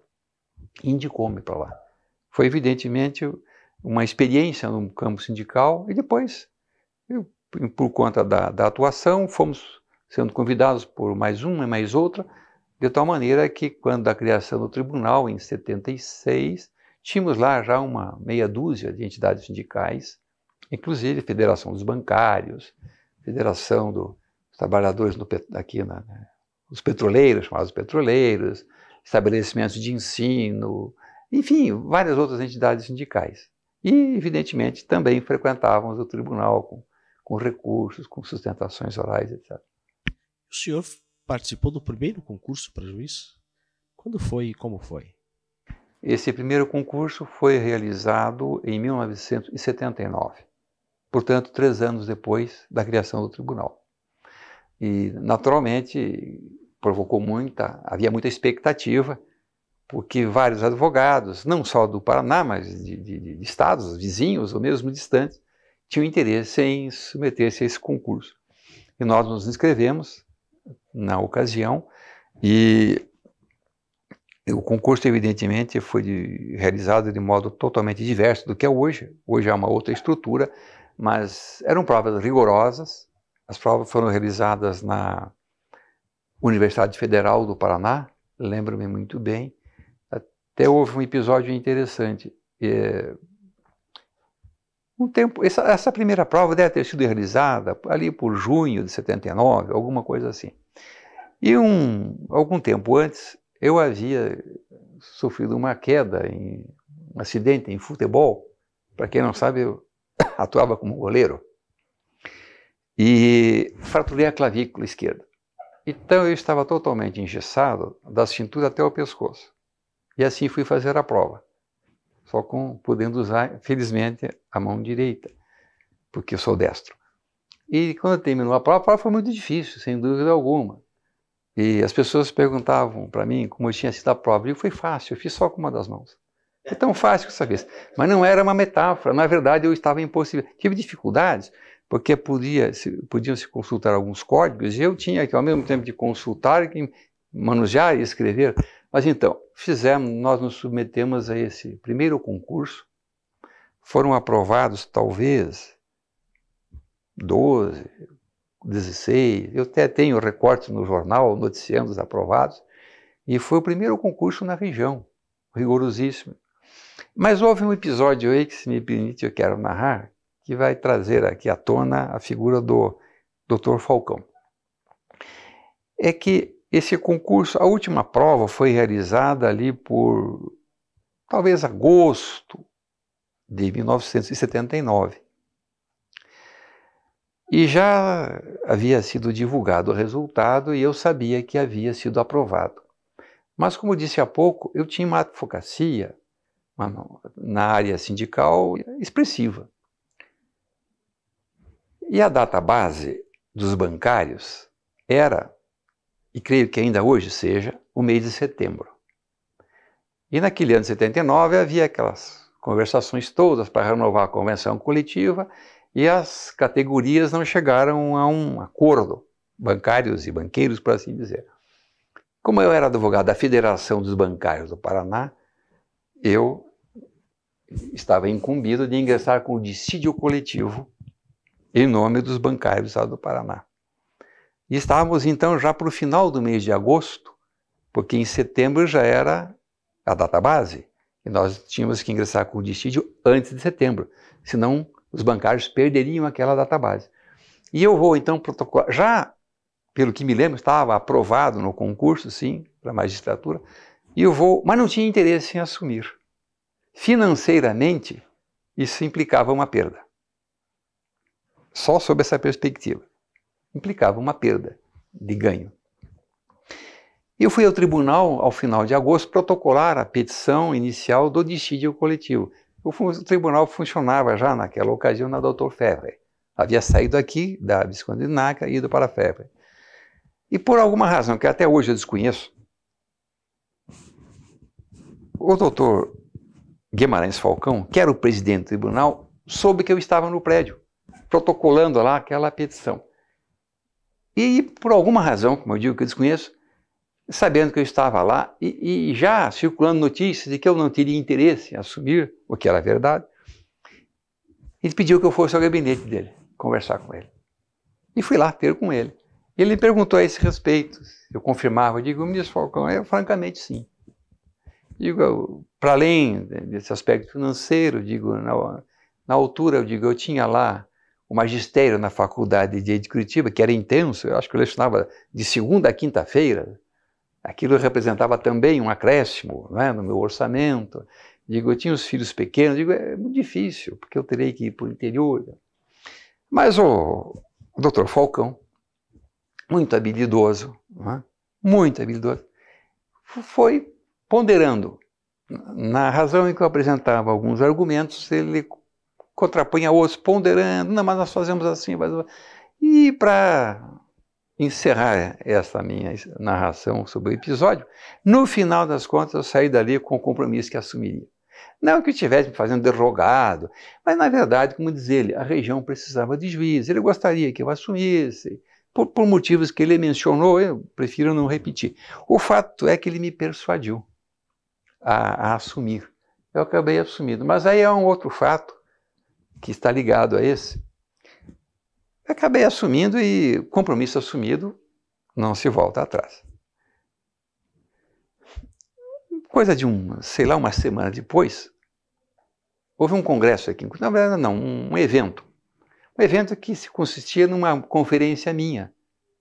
e indicou-me para lá. Foi evidentemente uma experiência no campo sindical e depois, eu, por conta da, da atuação, fomos sendo convidados por mais uma e mais outra de tal maneira que, quando a criação do tribunal, em 76, tínhamos lá já uma meia dúzia de entidades sindicais, inclusive Federação dos Bancários, Federação dos Trabalhadores no, aqui na, né, os petroleiros, chamados petroleiros, estabelecimentos de ensino, enfim, várias outras entidades sindicais. E, evidentemente, também frequentávamos o tribunal com, com recursos, com sustentações orais, etc.
O senhor participou do primeiro concurso para juiz? Quando foi e como foi?
Esse primeiro concurso foi realizado em 1979, portanto, três anos depois da criação do tribunal. E, naturalmente, provocou muita, havia muita expectativa, porque vários advogados, não só do Paraná, mas de, de, de estados vizinhos ou mesmo distantes, tinham interesse em submeter-se a esse concurso. E nós nos inscrevemos na ocasião e o concurso, evidentemente, foi de, realizado de modo totalmente diverso do que é hoje. Hoje é uma outra estrutura, mas eram provas rigorosas. As provas foram realizadas na Universidade Federal do Paraná, lembro-me muito bem. Até houve um episódio interessante. É, um tempo, essa, essa primeira prova deve ter sido realizada ali por junho de 79, alguma coisa assim. E um, algum tempo antes, eu havia sofrido uma queda, em, um acidente em futebol. Para quem não sabe, eu *coughs* atuava como goleiro. E fraturei a clavícula esquerda. Então eu estava totalmente engessado, da cintura até o pescoço. E assim fui fazer a prova só com podendo usar, felizmente, a mão direita, porque eu sou destro. E quando terminou a prova, a prova foi muito difícil, sem dúvida alguma. E as pessoas perguntavam para mim como eu tinha sido a prova. E foi fácil, eu fiz só com uma das mãos. Foi tão fácil que eu sabia. Mas não era uma metáfora. Na verdade, eu estava impossível. Tive dificuldades, porque podia, se, podiam se consultar alguns códigos, e eu tinha que, ao mesmo tempo de consultar, manusear e escrever mas então, fizemos, nós nos submetemos a esse primeiro concurso, foram aprovados talvez 12, 16, eu até tenho recortes no jornal noticiando os aprovados, e foi o primeiro concurso na região, rigorosíssimo. Mas houve um episódio aí que, se me permite, eu quero narrar, que vai trazer aqui à tona a figura do Dr. Falcão. É que esse concurso, a última prova foi realizada ali por talvez agosto de 1979. E já havia sido divulgado o resultado e eu sabia que havia sido aprovado. Mas, como disse há pouco, eu tinha uma advocacia na área sindical expressiva. E a data base dos bancários era e creio que ainda hoje seja, o mês de setembro. E naquele ano de 79 havia aquelas conversações todas para renovar a convenção coletiva e as categorias não chegaram a um acordo, bancários e banqueiros, por assim dizer. Como eu era advogado da Federação dos Bancários do Paraná, eu estava incumbido de ingressar com o dissídio coletivo em nome dos bancários do Estado do Paraná. E estávamos então já para o final do mês de agosto, porque em setembro já era a data base, e nós tínhamos que ingressar com o dissídio antes de setembro, senão os bancários perderiam aquela data base. E eu vou então protocolar, já pelo que me lembro, estava aprovado no concurso, sim, para magistratura, e eu vou, mas não tinha interesse em assumir. Financeiramente, isso implicava uma perda. Só sob essa perspectiva implicava uma perda de ganho. Eu fui ao tribunal ao final de agosto protocolar a petição inicial do dissídio coletivo. O tribunal funcionava já naquela ocasião na Doutor Ferre. Havia saído aqui da Visconde de Naca e ido para a E por alguma razão que até hoje eu desconheço, o doutor Guimarães Falcão, que era o presidente do tribunal, soube que eu estava no prédio, protocolando lá aquela petição. E por alguma razão, como eu digo que eu desconheço, sabendo que eu estava lá e, e já circulando notícias de que eu não teria interesse em assumir, o que era verdade, ele pediu que eu fosse ao gabinete dele conversar com ele. E fui lá ter com ele. Ele me perguntou a esse respeito. Eu confirmava, eu digo, ministro Falcão, eu francamente sim. Digo, para além desse aspecto financeiro, digo, na, na altura, eu digo, eu tinha lá o magistério na faculdade de Curitiba, que era intenso, eu acho que eu lecionava de segunda a quinta-feira, aquilo representava também um acréscimo né, no meu orçamento. Digo, eu tinha os filhos pequenos, digo, é muito difícil, porque eu terei que ir para o interior. Mas o doutor Falcão, muito habilidoso, né, muito habilidoso, foi ponderando. Na razão em que eu apresentava alguns argumentos, ele a outros, ponderando, não, mas nós fazemos assim. Mas... E para encerrar essa minha narração sobre o episódio, no final das contas eu saí dali com o compromisso que assumiria. Não que eu estivesse me fazendo derrogado, mas na verdade, como diz ele, a região precisava de juízes. ele gostaria que eu assumisse, por, por motivos que ele mencionou, eu prefiro não repetir. O fato é que ele me persuadiu a, a assumir. Eu acabei assumindo. Mas aí é um outro fato que está ligado a esse, acabei assumindo e compromisso assumido não se volta atrás. Coisa de um, sei lá, uma semana depois, houve um congresso aqui, na verdade não, um evento. Um evento que se consistia numa conferência minha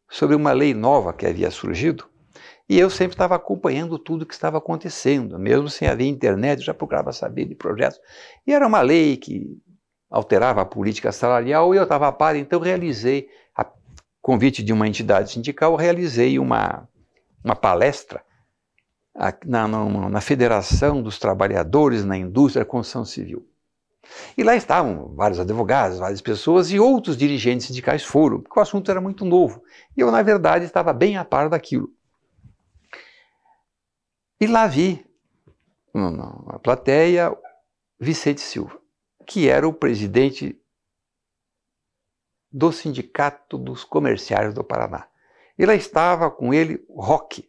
sobre uma lei nova que havia surgido, e eu sempre estava acompanhando tudo que estava acontecendo, mesmo sem haver internet, eu já procurava saber de projetos. E era uma lei que alterava a política salarial e eu estava a par, então realizei, a convite de uma entidade sindical, realizei uma, uma palestra na, na, na Federação dos Trabalhadores na Indústria da Construção Civil. E lá estavam vários advogados, várias pessoas e outros dirigentes sindicais foram, porque o assunto era muito novo. E eu, na verdade, estava bem a par daquilo. E lá vi, na plateia, Vicente Silva que era o presidente do Sindicato dos Comerciários do Paraná. E lá estava com ele Roque,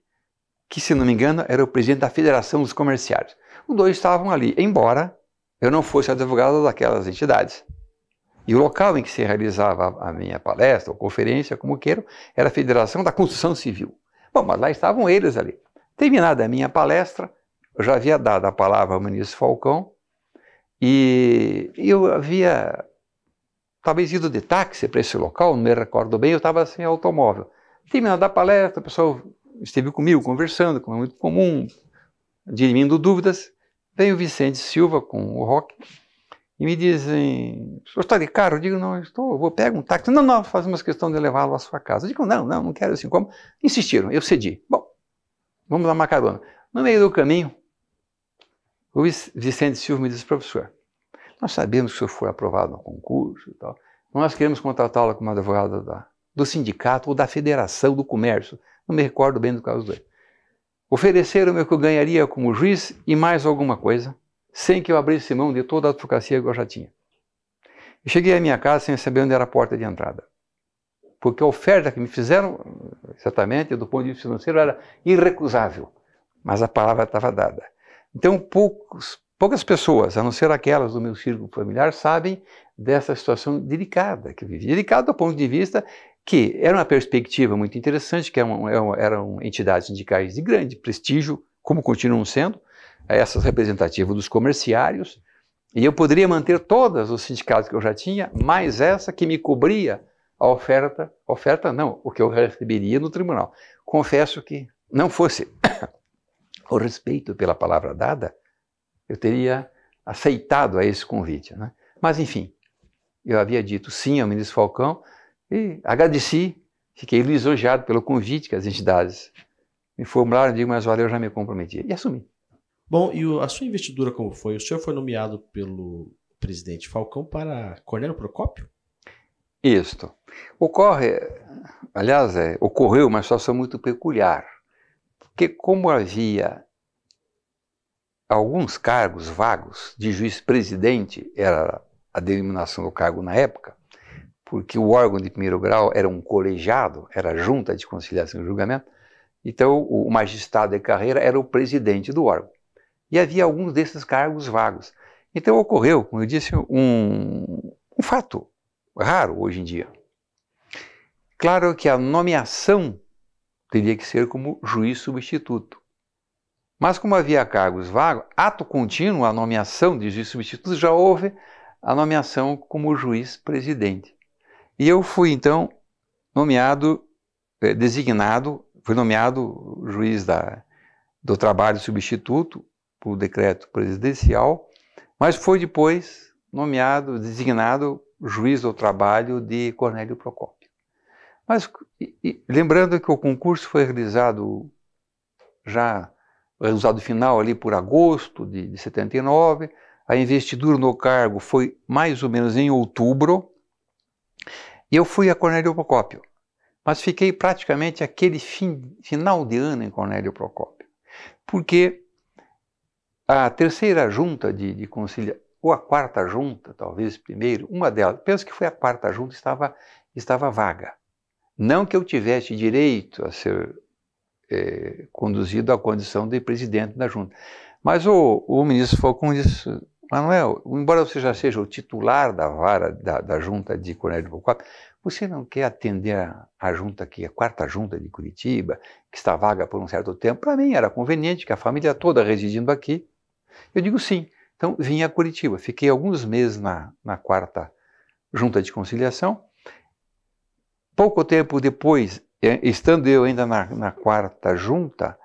que, se não me engano, era o presidente da Federação dos Comerciários. Os dois estavam ali, embora eu não fosse advogado daquelas entidades. E o local em que se realizava a minha palestra ou conferência, como queiram, era a Federação da Construção Civil. Bom, mas lá estavam eles ali. Terminada a minha palestra, eu já havia dado a palavra ao ministro Falcão, e eu havia talvez ido de táxi para esse local, não me recordo bem, eu estava sem automóvel. Terminada a palestra, o pessoal esteve comigo conversando, como é muito comum, dirimindo dúvidas. Vem o Vicente Silva com o rock e me dizem: O senhor está de carro? Eu digo: Não, estou, eu vou pegar um táxi. Não, não, fazemos questão de levá-lo à sua casa. Eu digo: Não, não, não quero assim. Como? Insistiram, eu cedi. Bom, vamos dar uma carona. No meio do caminho, o Vicente Silva me disse, professor, nós sabemos que o senhor foi aprovado no concurso e tal. Nós queremos contratá-la como advogada da, do sindicato ou da federação do comércio. Não me recordo bem do caso dele. Ofereceram-me o que eu ganharia como juiz e mais alguma coisa, sem que eu abrisse mão de toda a advocacia que eu já tinha. Eu cheguei à minha casa sem saber onde era a porta de entrada. Porque a oferta que me fizeram, certamente, do ponto de vista financeiro, era irrecusável. Mas a palavra estava dada. Então, poucos, poucas pessoas, a não ser aquelas do meu círculo familiar, sabem dessa situação delicada que eu vivi. Delicada do ponto de vista que era uma perspectiva muito interessante, que eram, é é eram entidades sindicais de grande prestígio, como continuam sendo, eh, essas representativas dos comerciários, e eu poderia manter todas os sindicatos que eu já tinha, mais essa que me cobria a oferta, oferta não, o que eu receberia no tribunal. Confesso que não fosse *coughs* O respeito pela palavra dada, eu teria aceitado a esse convite. Né? Mas, enfim, eu havia dito sim ao ministro Falcão e agradeci, fiquei lisonjeado pelo convite que as entidades me formularam digo, mas valeu, eu já me comprometi. E
assumi. Bom, e a sua investidura como foi? O senhor foi nomeado pelo presidente Falcão para Cornélio Procópio?
Isto. Ocorre, aliás, é, ocorreu uma situação muito peculiar. Porque, como havia alguns cargos vagos de juiz-presidente, era a denominação do cargo na época, porque o órgão de primeiro grau era um colegiado, era a junta de conciliação e julgamento, então o magistrado de carreira era o presidente do órgão. E havia alguns desses cargos vagos. Então ocorreu, como eu disse, um, um fato raro hoje em dia. Claro que a nomeação teria que ser como juiz substituto. Mas como havia cargos vagos, ato contínuo a nomeação de juiz substituto, já houve a nomeação como juiz presidente. E eu fui então nomeado, eh, designado, fui nomeado juiz da, do trabalho substituto por decreto presidencial, mas foi depois nomeado, designado juiz do trabalho de Cornélio Procópio. Mas e, e, lembrando que o concurso foi realizado já, o resultado final ali por agosto de, de 79, a investidura no cargo foi mais ou menos em outubro, e eu fui a Cornélio Procópio, mas fiquei praticamente aquele fim, final de ano em Cornélio Procópio, porque a terceira junta de, de concilia, ou a quarta junta, talvez primeiro, uma delas, penso que foi a quarta junta, estava, estava vaga. Não que eu tivesse direito a ser é, conduzido à condição de presidente da junta. Mas o, o ministro Falcão disse, Manuel, embora você já seja o titular da vara da, da junta de Coronel de Bocop, você não quer atender a, a junta aqui, a quarta junta de Curitiba, que está vaga por um certo tempo? Para mim era conveniente que a família toda residindo aqui. Eu digo sim. Então vim a Curitiba. Fiquei alguns meses na, na quarta junta de conciliação Pouco tempo depois, é, estando eu ainda na, na quarta junta,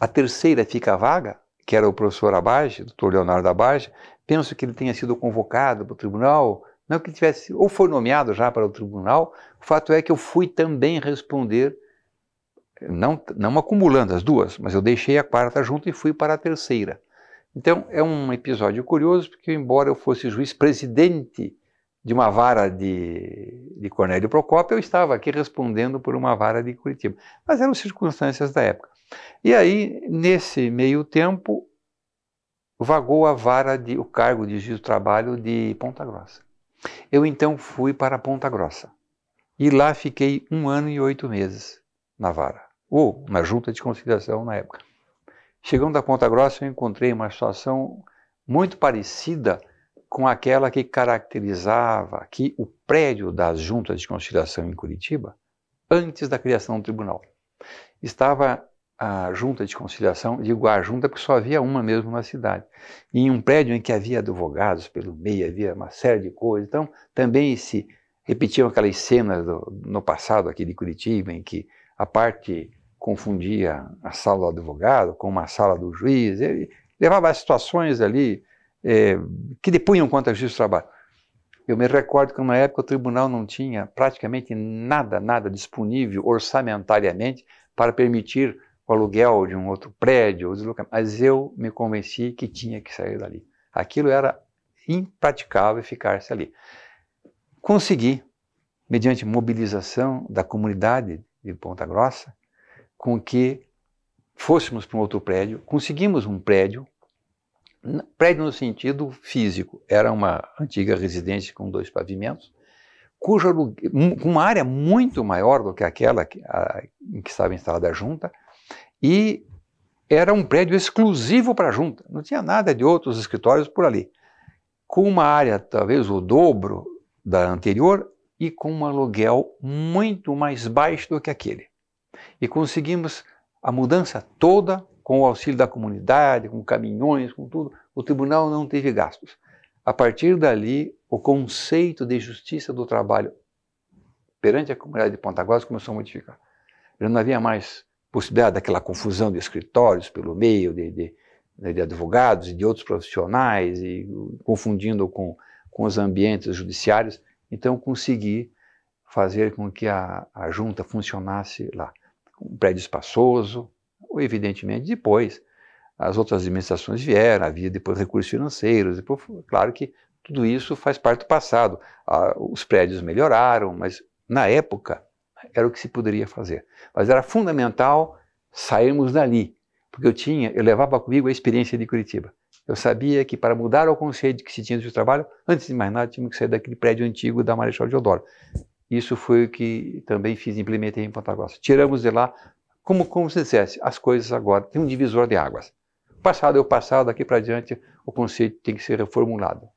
a terceira fica vaga, que era o professor Abage, o doutor Leonardo Abage, penso que ele tenha sido convocado para o tribunal, não que tivesse, ou foi nomeado já para o tribunal, o fato é que eu fui também responder, não, não acumulando as duas, mas eu deixei a quarta junta e fui para a terceira. Então, é um episódio curioso, porque embora eu fosse juiz presidente de uma vara de, de Cornélio Procópio, eu estava aqui respondendo por uma vara de Curitiba. Mas eram circunstâncias da época. E aí, nesse meio tempo, vagou a vara de, o cargo de juiz do trabalho de Ponta Grossa. Eu então fui para Ponta Grossa e lá fiquei um ano e oito meses na vara, ou na junta de conciliação na época. Chegando da Ponta Grossa, eu encontrei uma situação muito parecida com aquela que caracterizava que o prédio das juntas de conciliação em Curitiba antes da criação do tribunal. Estava a junta de conciliação, digo a junta porque só havia uma mesmo na cidade, e em um prédio em que havia advogados pelo meio, havia uma série de coisas, então também se repetiam aquelas cenas do, no passado aqui de Curitiba em que a parte confundia a sala do advogado com uma sala do juiz, ele levava as situações ali é, que depunham contra a justiça do trabalho. Eu me recordo que, numa época, o tribunal não tinha praticamente nada, nada disponível orçamentariamente para permitir o aluguel de um outro prédio, mas eu me convenci que tinha que sair dali. Aquilo era impraticável ficar-se ali. Consegui, mediante mobilização da comunidade de Ponta Grossa, com que fôssemos para um outro prédio, conseguimos um prédio Prédio no sentido físico, era uma antiga residência com dois pavimentos, cuja com uma área muito maior do que aquela que, a, em que estava instalada a junta, e era um prédio exclusivo para a junta, não tinha nada de outros escritórios por ali. Com uma área talvez o dobro da anterior e com um aluguel muito mais baixo do que aquele. E conseguimos a mudança toda com o auxílio da comunidade, com caminhões, com tudo, o tribunal não teve gastos. A partir dali, o conceito de justiça do trabalho perante a comunidade de Ponta Grossa começou a modificar. Já não havia mais possibilidade daquela confusão de escritórios pelo meio, de, de, né, de advogados e de outros profissionais, e confundindo com, com os ambientes judiciários. Então, consegui fazer com que a, a junta funcionasse lá. Um prédio espaçoso, evidentemente, depois as outras administrações vieram, havia depois recursos financeiros, depois, claro que tudo isso faz parte do passado. Ah, os prédios melhoraram, mas na época era o que se poderia fazer. Mas era fundamental sairmos dali, porque eu tinha, eu levava comigo a experiência de Curitiba. Eu sabia que para mudar o conceito que se tinha de trabalho, antes de mais nada, tinha que sair daquele prédio antigo da Marechal Deodoro. Isso foi o que também fiz, implementei em Ponta Grossa. Tiramos de lá como, como se dissesse, as coisas agora têm um divisor de águas. O passado é o passado, daqui para diante o conceito tem que ser reformulado.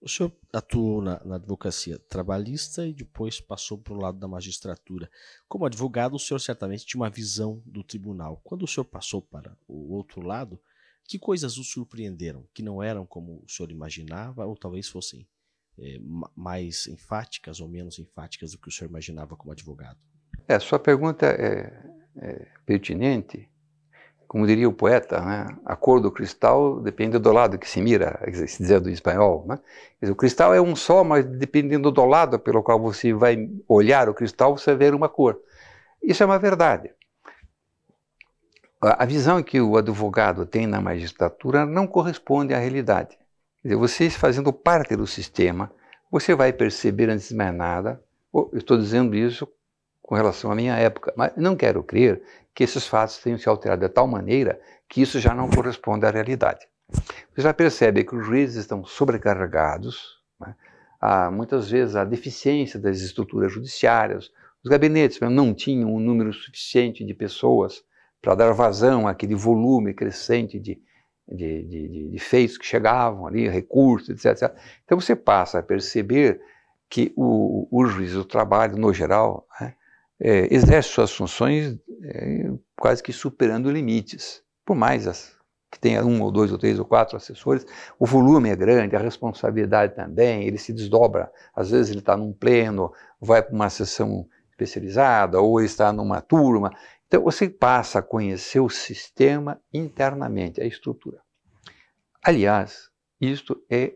O
senhor atuou na, na, advocacia trabalhista e depois passou para o lado da magistratura. Como advogado, o senhor certamente tinha uma visão do tribunal. Quando o senhor passou para o outro lado, que coisas o surpreenderam, que não eram como o senhor imaginava, ou talvez fossem é, mais enfáticas ou menos enfáticas do que o senhor imaginava como advogado?
É, sua pergunta é, é, pertinente, como diria o poeta, né? a cor do cristal depende do lado que se mira, se dizer do espanhol. Né? Dizer, o cristal é um só, mas dependendo do lado pelo qual você vai olhar o cristal, você vê uma cor. Isso é uma verdade. A visão que o advogado tem na magistratura não corresponde à realidade. Quer dizer, vocês fazendo parte do sistema, você vai perceber antes de mais nada, oh, eu estou dizendo isso com relação à minha época, mas não quero crer que esses fatos tenham se alterado de tal maneira que isso já não corresponda à realidade. Você já percebe que os juízes estão sobrecarregados, né? há, muitas vezes a deficiência das estruturas judiciárias, os gabinetes não tinham um número suficiente de pessoas para dar vazão àquele volume crescente de, de, de, de, feitos que chegavam ali, recursos, etc, etc. Então você passa a perceber que o, o juiz do trabalho, no geral, né? é, exerce suas funções é, quase que superando limites. Por mais as, que tenha um ou dois ou três ou quatro assessores, o volume é grande, a responsabilidade também, ele se desdobra. Às vezes ele está num pleno, vai para uma sessão especializada ou está numa turma. Então você passa a conhecer o sistema internamente, a estrutura. Aliás, isto é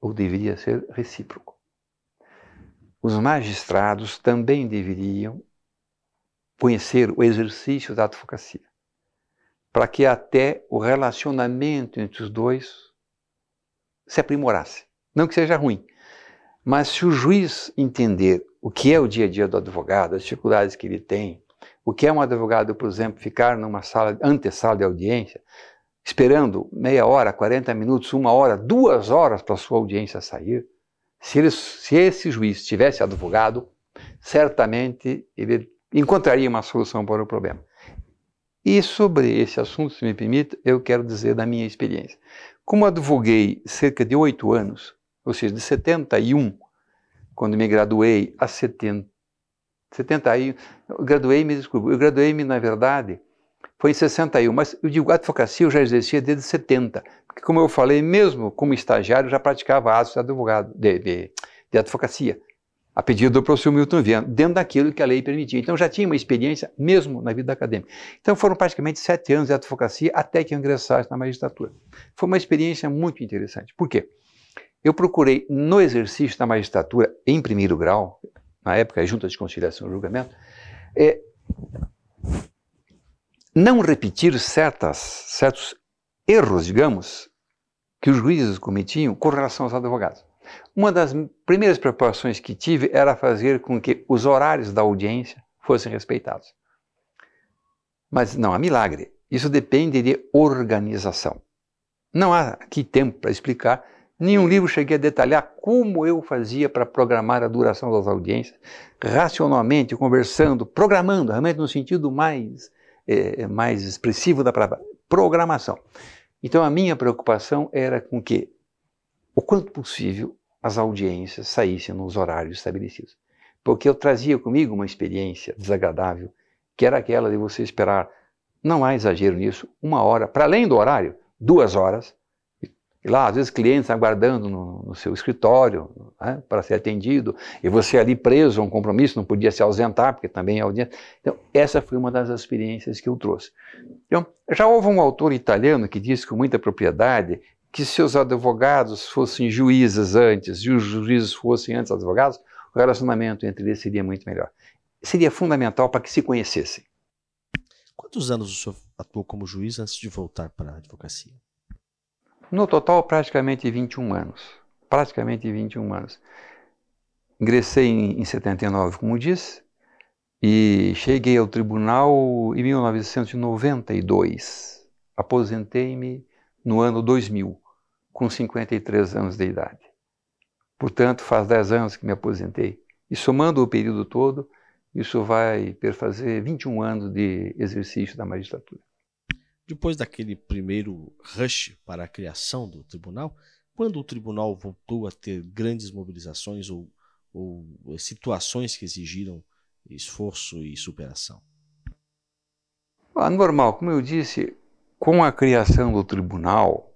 ou deveria ser recíproco os magistrados também deveriam conhecer o exercício da advocacia, para que até o relacionamento entre os dois se aprimorasse. Não que seja ruim, mas se o juiz entender o que é o dia a dia do advogado, as dificuldades que ele tem, o que é um advogado, por exemplo, ficar numa sala, antessala de audiência, esperando meia hora, 40 minutos, uma hora, duas horas para a sua audiência sair, se, ele, se esse juiz tivesse advogado, certamente ele encontraria uma solução para o problema. E sobre esse assunto, se me permite, eu quero dizer da minha experiência. Como advoguei cerca de oito anos, ou seja, de 71, quando me graduei, a 70, 71, graduei-me, desculpa, eu graduei-me, na verdade, foi em 61, mas eu digo, a advocacia eu já exercia desde 70, porque como eu falei, mesmo como estagiário, já praticava atos de advogado, de, de, de advocacia, a pedido do professor Milton Viana, dentro daquilo que a lei permitia. Então já tinha uma experiência mesmo na vida acadêmica. Então foram praticamente sete anos de advocacia até que eu ingressasse na magistratura. Foi uma experiência muito interessante. Por quê? Eu procurei, no exercício da magistratura, em primeiro grau, na época, junta de conciliação e julgamento, é, não repetir certas, certos erros, digamos, que os juízes cometiam com relação aos advogados. Uma das primeiras preocupações que tive era fazer com que os horários da audiência fossem respeitados. Mas não há milagre. Isso depende de organização. Não há aqui tempo para explicar. Nenhum livro cheguei a detalhar como eu fazia para programar a duração das audiências, racionalmente, conversando, programando, realmente no sentido mais é, é, mais expressivo da palavra programação. Então a minha preocupação era com que, o quanto possível, as audiências saíssem nos horários estabelecidos. Porque eu trazia comigo uma experiência desagradável, que era aquela de você esperar, não há exagero nisso, uma hora, para além do horário, duas horas, lá, às vezes, clientes aguardando no, no seu escritório né, para ser atendido, e você ali preso a um compromisso, não podia se ausentar, porque também é audiência. Então, essa foi uma das experiências que eu trouxe. Então, já houve um autor italiano que disse com muita propriedade que se os advogados fossem juízes antes e os juízes fossem antes advogados, o relacionamento entre eles seria muito melhor. Seria fundamental para que se conhecessem.
Quantos anos o senhor atuou como juiz antes de voltar
para a advocacia? No total, praticamente 21 anos. Praticamente 21 anos. Ingressei em, em 79, como disse, e cheguei ao tribunal em 1992. Aposentei-me no ano 2000, com 53 anos de idade. Portanto, faz 10 anos que me aposentei. E somando o período todo, isso vai perfazer 21 anos de exercício da magistratura.
Depois daquele primeiro rush para a criação do tribunal, quando o tribunal voltou a ter grandes mobilizações ou, ou eh, situações que exigiram esforço
e superação? Ah, normal, como eu disse, com a criação do tribunal,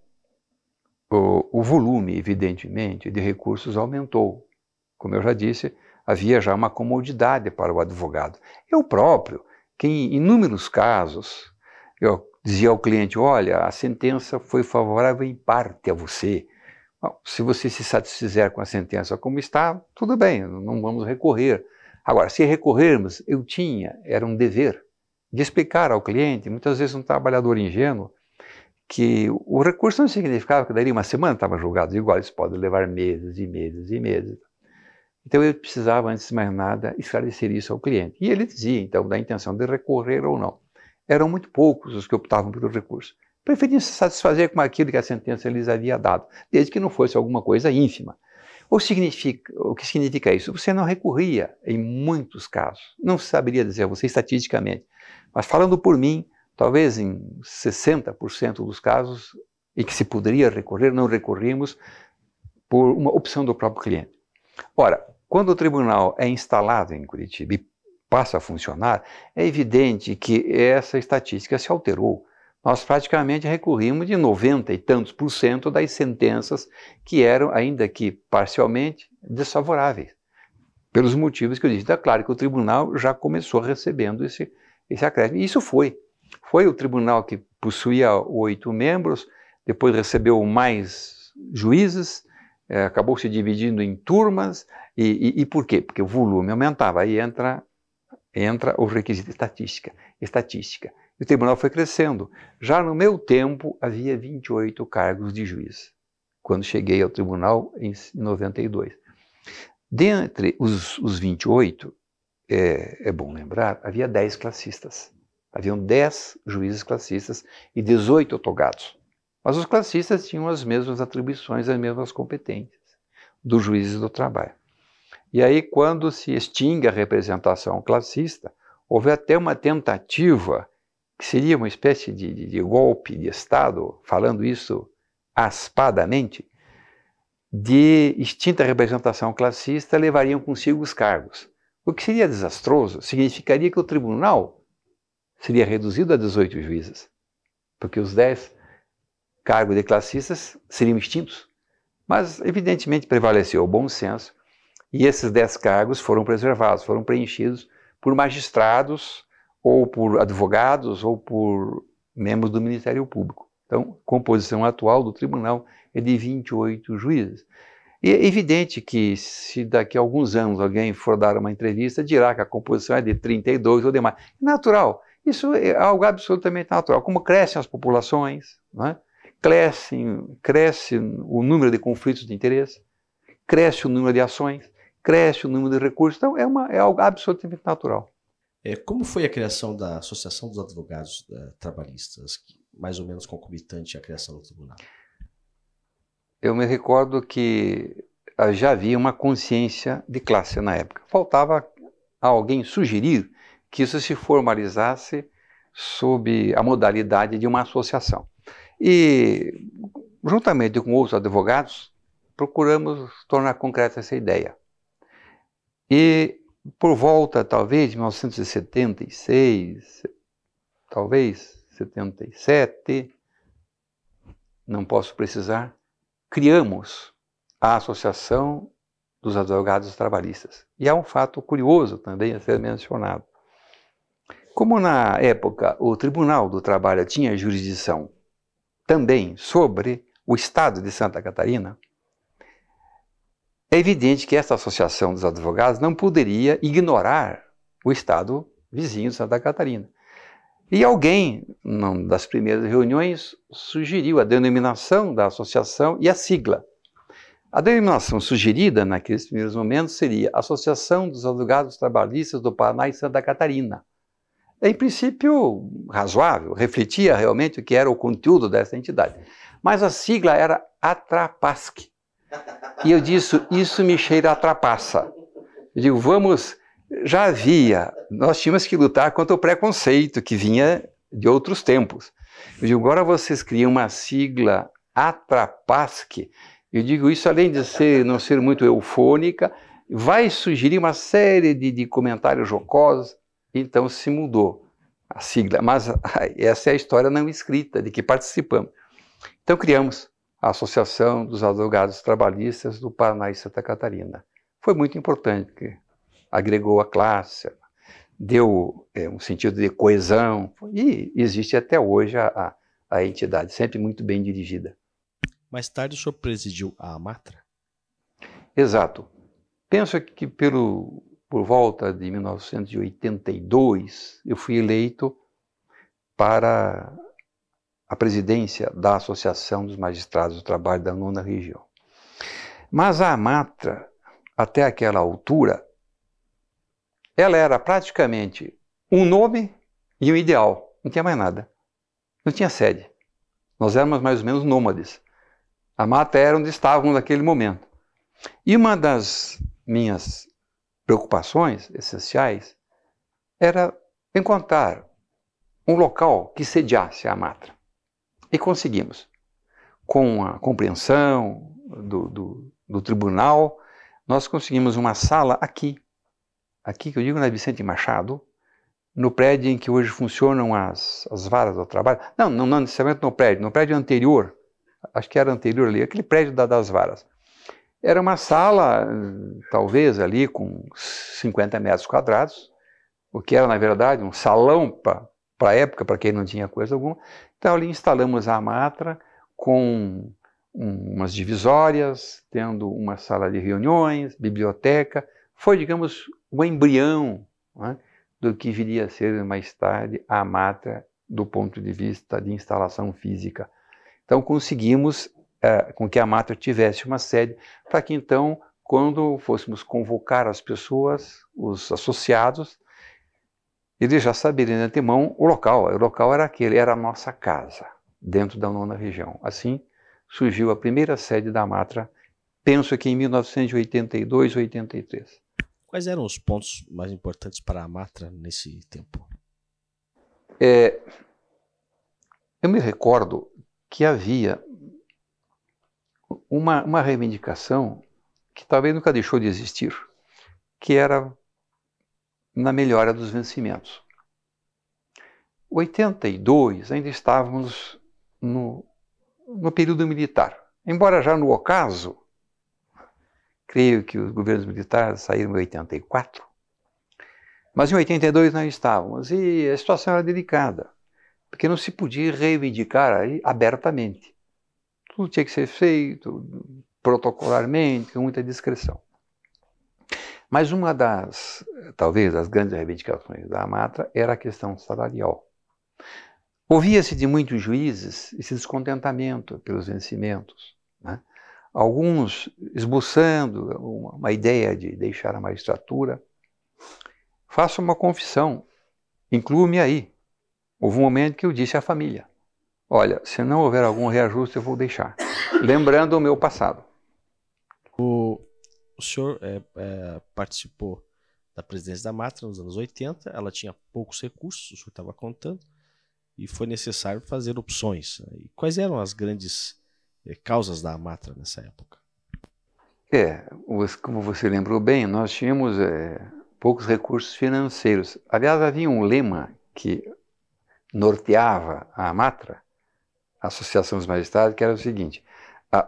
o, o, volume, evidentemente, de recursos aumentou. Como eu já disse, havia já uma comodidade para o advogado. Eu próprio, que em inúmeros casos, eu dizia ao cliente: olha, a sentença foi favorável em parte a você. se você se satisfizer com a sentença como está, tudo bem, não vamos recorrer. Agora, se recorrermos, eu tinha, era um dever de explicar ao cliente, muitas vezes um trabalhador ingênuo, que o recurso não significava que daria uma semana estava julgado, igual isso pode levar meses e meses e meses. Então eu precisava, antes de mais nada, esclarecer isso ao cliente. E ele dizia, então, da intenção de recorrer ou não eram muito poucos os que optavam pelo recurso. Preferiam se satisfazer com aquilo que a sentença lhes havia dado, desde que não fosse alguma coisa ínfima. O, significa, o que significa isso? Você não recorria em muitos casos. Não saberia dizer você estatisticamente. Mas falando por mim, talvez em 60% dos casos em que se poderia recorrer, não recorrimos por uma opção do próprio cliente. Ora, quando o tribunal é instalado em Curitiba e passa a funcionar, é evidente que essa estatística se alterou. Nós praticamente recorrimos de 90 e tantos por cento das sentenças que eram, ainda que parcialmente, desfavoráveis. Pelos motivos que eu disse, é claro que o tribunal já começou recebendo esse, esse acréscimo. E isso foi. Foi o tribunal que possuía oito membros, depois recebeu mais juízes, eh, acabou se dividindo em turmas. E, e, e, por quê? Porque o volume aumentava. Aí entra entra o requisito estatística. estatística. E o tribunal foi crescendo. Já no meu tempo, havia 28 cargos de juiz, quando cheguei ao tribunal em 92. Dentre os, os 28, é, é bom lembrar, havia 10 classistas. Haviam 10 juízes classistas e 18 togados. Mas os classistas tinham as mesmas atribuições, as mesmas competências dos juízes do trabalho. E aí, quando se extingue a representação classista, houve até uma tentativa, que seria uma espécie de, de, de golpe de Estado, falando isso aspadamente, de extinta representação classista levariam consigo os cargos. O que seria desastroso significaria que o tribunal seria reduzido a 18 juízes, porque os 10 cargos de classistas seriam extintos. Mas, evidentemente, prevaleceu o bom senso e esses dez cargos foram preservados, foram preenchidos por magistrados, ou por advogados, ou por membros do Ministério Público. Então, a composição atual do tribunal é de 28 juízes. E é evidente que, se daqui a alguns anos alguém for dar uma entrevista, dirá que a composição é de 32 ou demais. É natural. Isso é algo absolutamente natural. Como crescem as populações, é? crescem, cresce o número de conflitos de interesse, cresce o número de ações cresce o número de recursos. Então, é, uma, é algo absolutamente natural.
É, como foi a criação da Associação dos Advogados uh, Trabalhistas, mais ou menos concomitante à criação do tribunal?
Eu me recordo que ah, já havia uma consciência de classe na época. Faltava alguém sugerir que isso se formalizasse sob a modalidade de uma associação. E, juntamente com outros advogados, procuramos tornar concreta essa ideia. E por volta, talvez, de 1976, talvez 77, não posso precisar, criamos a Associação dos Advogados Trabalhistas. E há um fato curioso também a ser mencionado. Como na época o Tribunal do Trabalho tinha jurisdição também sobre o Estado de Santa Catarina, é evidente que esta associação dos advogados não poderia ignorar o estado vizinho de Santa Catarina. E alguém, numa das primeiras reuniões, sugeriu a denominação da associação e a sigla. A denominação sugerida naqueles primeiros momentos seria Associação dos Advogados Trabalhistas do Paraná e Santa Catarina. Em princípio, razoável, refletia realmente o que era o conteúdo dessa entidade. Mas a sigla era ATRAPASC, e eu disse, isso me cheira a trapaça. Eu digo, vamos, já havia, nós tínhamos que lutar contra o preconceito que vinha de outros tempos. Eu digo, agora vocês criam uma sigla atrapasque. Eu digo, isso além de ser, não ser muito eufônica, vai sugerir uma série de, de comentários jocosos. Então se mudou a sigla, mas *laughs* essa é a história não escrita de que participamos. Então criamos a Associação dos Advogados Trabalhistas do Paraná e Santa Catarina. Foi muito importante, que agregou a classe, deu é, um sentido de coesão, e existe até hoje a, a entidade, sempre muito bem dirigida.
Mais tarde o senhor presidiu a Amatra?
Exato. Penso que pelo, por volta de 1982 eu fui eleito para a presidência da Associação dos Magistrados do Trabalho da Nona Região. Mas a Amatra, até aquela altura, ela era praticamente um nome e um ideal, não tinha mais nada. Não tinha sede. Nós éramos mais ou menos nômades. A mata era onde estávamos naquele momento. E uma das minhas preocupações essenciais era encontrar um local que sediasse a Matra. E conseguimos. Com a compreensão do, do, do tribunal, nós conseguimos uma sala aqui, aqui que eu digo na Vicente Machado, no prédio em que hoje funcionam as, as varas do trabalho. Não, não, não necessariamente no prédio, no prédio anterior, acho que era anterior ali, aquele prédio da, das varas. Era uma sala, talvez ali com 50 metros quadrados, o que era, na verdade, um salão para para a época, para quem não tinha coisa alguma. Então ali instalamos a Matra com um, umas divisórias, tendo uma sala de reuniões, biblioteca. Foi, digamos, o embrião né, do que viria a ser mais tarde a Matra do ponto de vista de instalação física. Então conseguimos é, com que a Matra tivesse uma sede para que então, quando fôssemos convocar as pessoas, os associados, ele já saberia de antemão o local. O local era aquele, era a nossa casa, dentro da nona região. Assim surgiu a primeira sede da Matra, penso que em 1982, 83.
Quais eram os pontos mais importantes para a Matra nesse
tempo? É, eu me recordo que havia uma, uma reivindicação que talvez nunca deixou de existir, que era na melhora dos vencimentos. 82 ainda estávamos no, no período militar, embora já no ocaso, creio que os governos militares saíram em 84, mas em 82 nós estávamos e a situação era delicada, porque não se podia reivindicar abertamente. Tudo tinha que ser feito protocolarmente, com muita discrição. Mas uma das, talvez, as grandes reivindicações da Amatra era a questão salarial. Ouvia-se de muitos juízes esse descontentamento pelos vencimentos. Né? Alguns esboçando uma ideia de deixar a magistratura. Faço uma confissão, incluo-me aí. Houve um momento que eu disse à família: Olha, se não houver algum reajuste, eu vou deixar. Lembrando o meu passado. O
o senhor é, é, participou da presidência da Matra nos anos 80, ela tinha poucos recursos, o senhor estava contando, e foi necessário fazer opções. Né? E quais eram as grandes é, causas da Matra nessa época?
É, como você lembrou bem, nós tínhamos eh, poucos recursos financeiros. Aliás, havia um lema que norteava a Matra, a Associação dos Magistrados, que era o seguinte: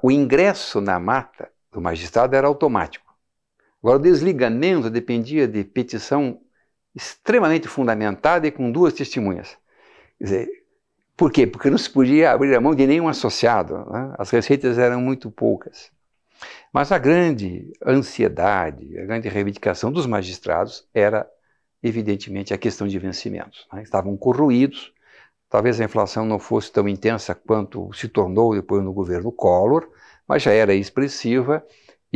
o ingresso na mata do magistrado era automático. Agora, o desligamento dependia de petição extremamente fundamentada e com duas testemunhas. Quer dizer, por quê? Porque não se podia abrir a mão de nenhum associado, né? as receitas eram muito poucas. Mas a grande ansiedade, a grande reivindicação dos magistrados era, evidentemente, a questão de vencimentos. Né? Estavam corroídos, talvez a inflação não fosse tão intensa quanto se tornou depois no governo Collor, mas já era expressiva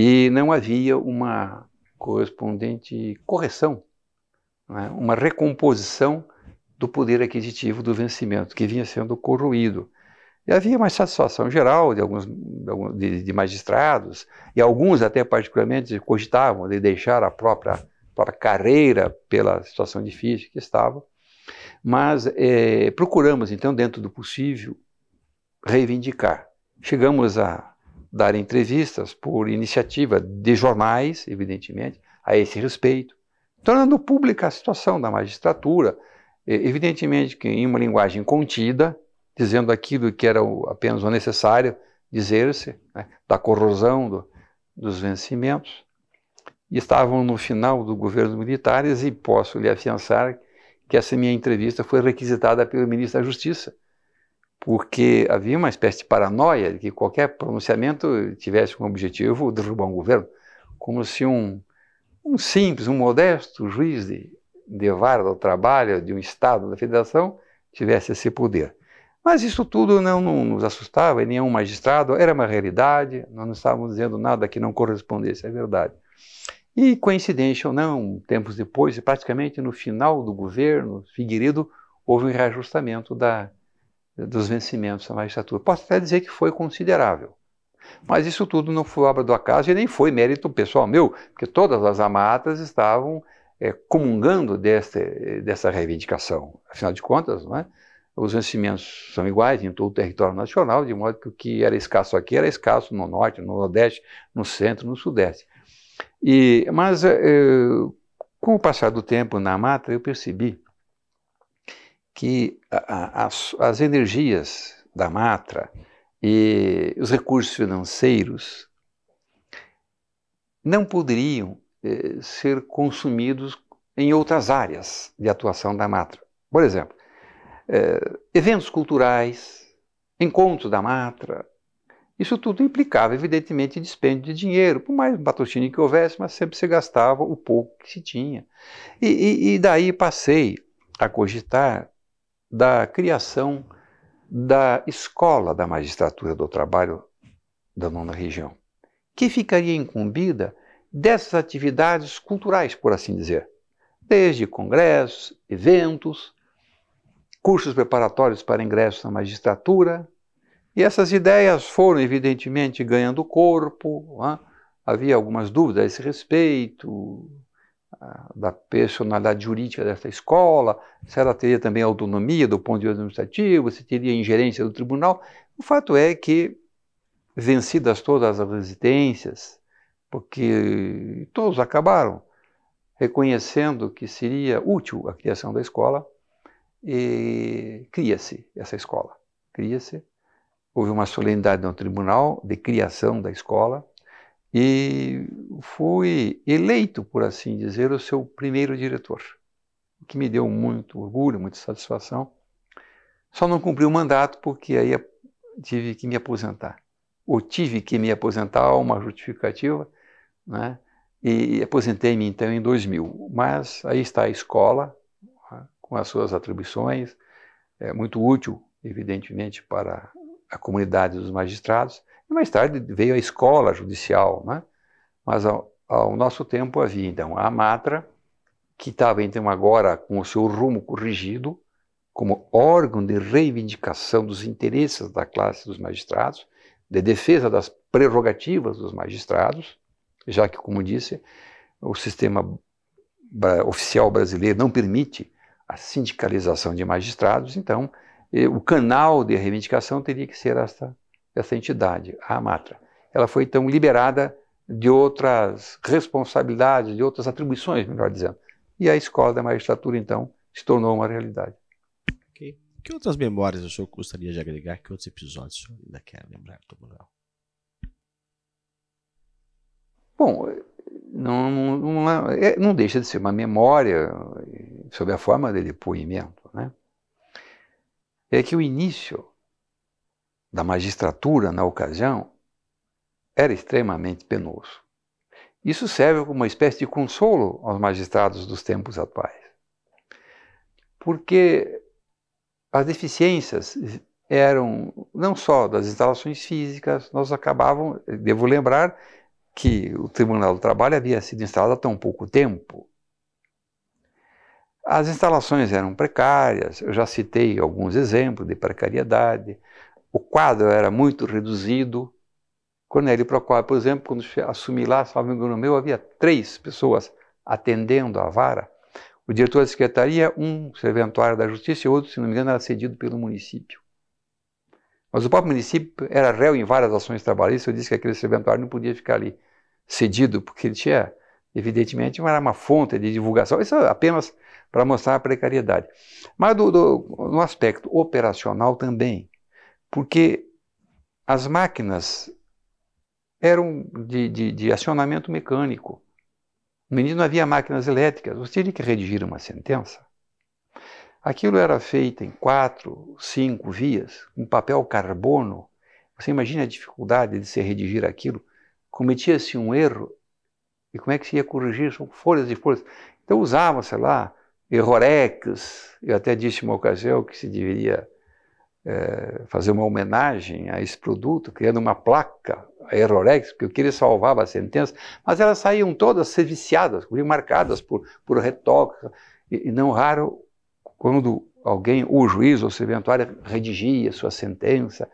e não havia uma correspondente correção, né? uma recomposição do poder aquisitivo do vencimento, que vinha sendo corroído. E havia uma satisfação geral de alguns de, de magistrados, e alguns até particularmente cogitavam de deixar a própria, a própria carreira pela situação difícil que estava. Mas é, procuramos, então, dentro do possível, reivindicar. Chegamos a dar entrevistas por iniciativa de jornais, evidentemente, a esse respeito, tornando pública a situação da magistratura, evidentemente que em uma linguagem contida, dizendo aquilo que era apenas o necessário dizer-se, né, da corrosão do, dos vencimentos. E estavam no final do governo militares e posso lhe afiançar que essa minha entrevista foi requisitada pelo ministro da Justiça, porque havia uma espécie de paranoia de que qualquer pronunciamento tivesse como objetivo derrubar um governo, como se um, um simples, um modesto juiz de, de vara do trabalho de um Estado da Federação tivesse esse poder. Mas isso tudo não, não nos assustava, e nenhum magistrado, era uma realidade, nós não estávamos dizendo nada que não correspondesse à verdade. E, coincidência ou não, tempos depois, praticamente no final do governo, Figueiredo, houve um reajustamento da, dos vencimentos da magistratura. Posso até dizer que foi considerável. Mas isso tudo não foi obra do acaso e nem foi mérito pessoal meu, porque todas as amatas estavam é, comungando desse, dessa reivindicação. Afinal de contas, não é? os vencimentos são iguais em todo o território nacional, de modo que o que era escasso aqui era escasso no norte, no nordeste, no centro, no sudeste. E, mas, é, é com o passar do tempo na mata, eu percebi que a, a, as energias da Matra e os recursos financeiros não poderiam eh, ser consumidos em outras áreas de atuação da Matra. Por exemplo, eh, eventos culturais, encontros da Matra, isso tudo implicava, evidentemente, dispêndio de dinheiro, por mais patrocínio que houvesse, mas sempre se gastava o pouco que se tinha. E, e, e daí passei a cogitar da criação da escola da magistratura do trabalho da nona região, que ficaria incumbida dessas atividades culturais, por assim dizer, desde congressos, eventos, cursos preparatórios para ingresso na magistratura. E essas ideias foram, evidentemente, ganhando corpo. Havia algumas dúvidas a esse respeito, da personalidade jurídica dessa escola, se ela teria também autonomia do ponto de vista administrativo, se teria ingerência do tribunal. O fato é que, vencidas todas as resistências, porque todos acabaram reconhecendo que seria útil a criação da escola, cria-se essa escola. Cria-se. Houve uma solenidade no tribunal de criação da escola, e fui eleito, por assim dizer, o seu primeiro diretor, o que me deu muito orgulho, muita satisfação. Só não cumpri o mandato porque aí tive que me aposentar, ou tive que me aposentar, uma justificativa, né? e aposentei-me então em 2000. Mas aí está a escola, né, com as suas atribuições, é muito útil, evidentemente, para a comunidade dos magistrados, e mais tarde veio a escola judicial, né? mas ao, ao nosso tempo havia então a Matra, que estava então agora com o seu rumo corrigido, como órgão de reivindicação dos interesses da classe dos magistrados, de defesa das prerrogativas dos magistrados, já que, como disse, o sistema oficial brasileiro não permite a sindicalização de magistrados, então eh, o canal de reivindicação teria que ser esta essa entidade, a Amatra. Ela foi então liberada de outras responsabilidades, de outras atribuições, melhor dizendo. E a escola da magistratura, então, se tornou uma realidade.
Okay. Que outras memórias o senhor gostaria de agregar? Que outros episódios o senhor ainda quer lembrar do Manuel?
Bom, não, não, é, não, deixa de ser uma memória sob a forma de depoimento, né? É que o início da magistratura na ocasião era extremamente penoso. Isso serve como uma espécie de consolo aos magistrados dos tempos atuais. Porque as deficiências eram não só das instalações físicas, nós acabavam, devo lembrar que o Tribunal do Trabalho havia sido instalado há tão pouco tempo. As instalações eram precárias, eu já citei alguns exemplos de precariedade, o quadro era muito reduzido. Cornélio Procópio, por exemplo, quando assumi lá, salvo engano meu, havia três pessoas atendendo a vara. O diretor da secretaria, um serventuário da justiça e outro, se não me engano, era cedido pelo município. Mas o próprio município era réu em várias ações trabalhistas. Eu disse que aquele serventuário não podia ficar ali cedido, porque ele tinha, evidentemente, era uma fonte de divulgação. Isso é apenas para mostrar a precariedade. Mas do, do, no aspecto operacional também porque as máquinas eram de, de, de acionamento mecânico. No início não havia máquinas elétricas, você tinha que redigir uma sentença. Aquilo era feito em quatro, cinco vias, um papel carbono. Você imagina a dificuldade de se redigir aquilo? Cometia-se um erro e como é que se ia corrigir? São folhas e folhas. Então usava, sei lá, errorex. Eu até disse uma ocasião que se deveria é, fazer uma homenagem a esse produto, criando uma placa a Errorex, porque eu queria salvar a sentença, mas elas saíam todas serviciadas, marcadas por, por retoca, e, e não raro quando alguém, o juiz ou o serventuário, redigia sua sentença,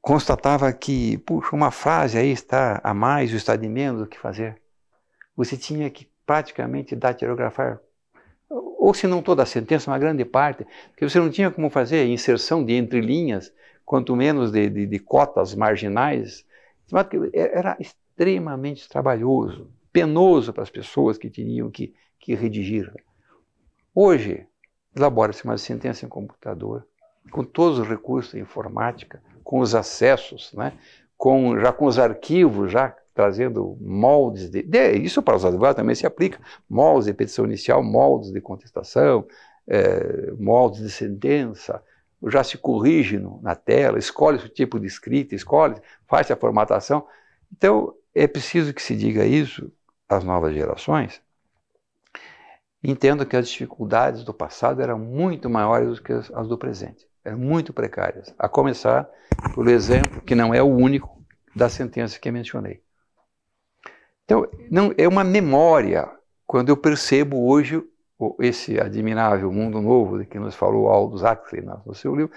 constatava que, puxa, uma frase aí está a mais ou está de menos o que fazer. Você tinha que praticamente datilografar ou se não toda a sentença, uma grande parte, porque você não tinha como fazer inserção de entrelinhas, quanto menos de, de, de cotas marginais. É, era extremamente trabalhoso, penoso para as pessoas que tinham que, que redigir. Hoje, elabora-se uma sentença em computador, com todos os recursos de informática, com os acessos, né? com, já com os arquivos já trazendo moldes de, de, Isso para os advogados também se aplica: moldes de petição inicial, moldes de contestação, é, moldes de sentença. Já se corrige no, na tela, escolhe o tipo de escrita, escolhe, faz a formatação. Então, é preciso que se diga isso às novas gerações. Entendo que as dificuldades do passado eram muito maiores do que as, as do presente, eram muito precárias. A começar pelo exemplo, que não é o único, da sentença que mencionei. Então, não é uma memória. Quando eu percebo hoje esse admirável mundo novo de que nos falou Aldous Huxley no seu livro,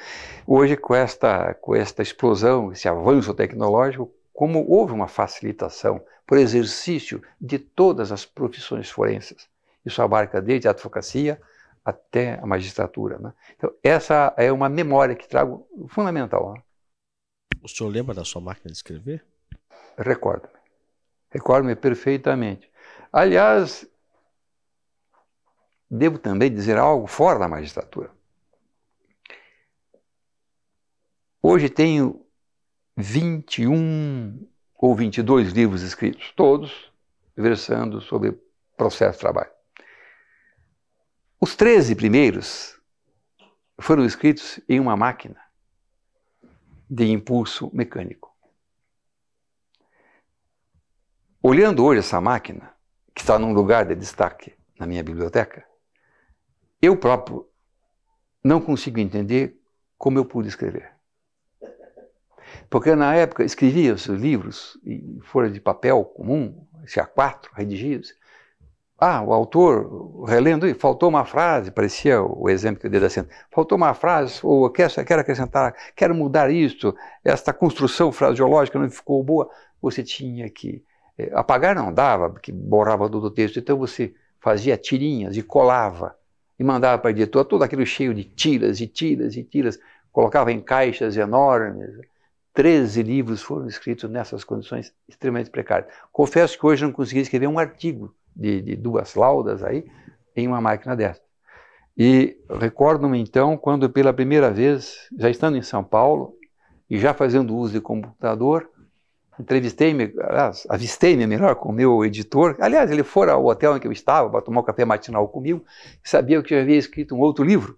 hoje com esta, com esta explosão, esse avanço tecnológico, como houve uma facilitação por exercício de todas as profissões forenses. Isso abarca desde a advocacia até a magistratura. Né? Então, essa é uma memória que trago fundamental. Né? O senhor lembra da sua máquina de escrever? Recordo-me. Recordo-me perfeitamente. Aliás, devo também dizer algo fora da magistratura. Hoje tenho 21 ou 22 livros escritos, todos versando sobre processo de trabalho. Os 13 primeiros foram escritos em uma máquina de impulso mecânico. Olhando hoje essa máquina, que está num lugar de destaque na minha biblioteca, eu próprio não consigo entender como eu pude escrever. Porque na época escrevia os livros em folha de papel comum, esse A4, redigidos. Ah, o autor, relendo, faltou uma frase, parecia o exemplo que eu dei da cena. Faltou uma frase, ou quero, quero acrescentar, quero mudar isto, esta construção fraseológica não ficou boa. Você tinha que é, apagar não dava, porque borrava todo o texto, então você fazia tirinhas e colava e mandava para o editora todo aquilo cheio de tiras e tiras e tiras, colocava em caixas enormes. Treze livros foram escritos nessas condições extremamente precárias. Confesso que hoje não consegui escrever um artigo de, de duas laudas aí em uma máquina dessa. E recordo-me então quando pela primeira vez, já estando em São Paulo e já fazendo uso de computador, entrevistei-me, avistei-me melhor com o meu editor. Aliás, ele foi ao hotel em que eu estava para tomar um café matinal comigo, sabia que eu havia escrito um outro livro.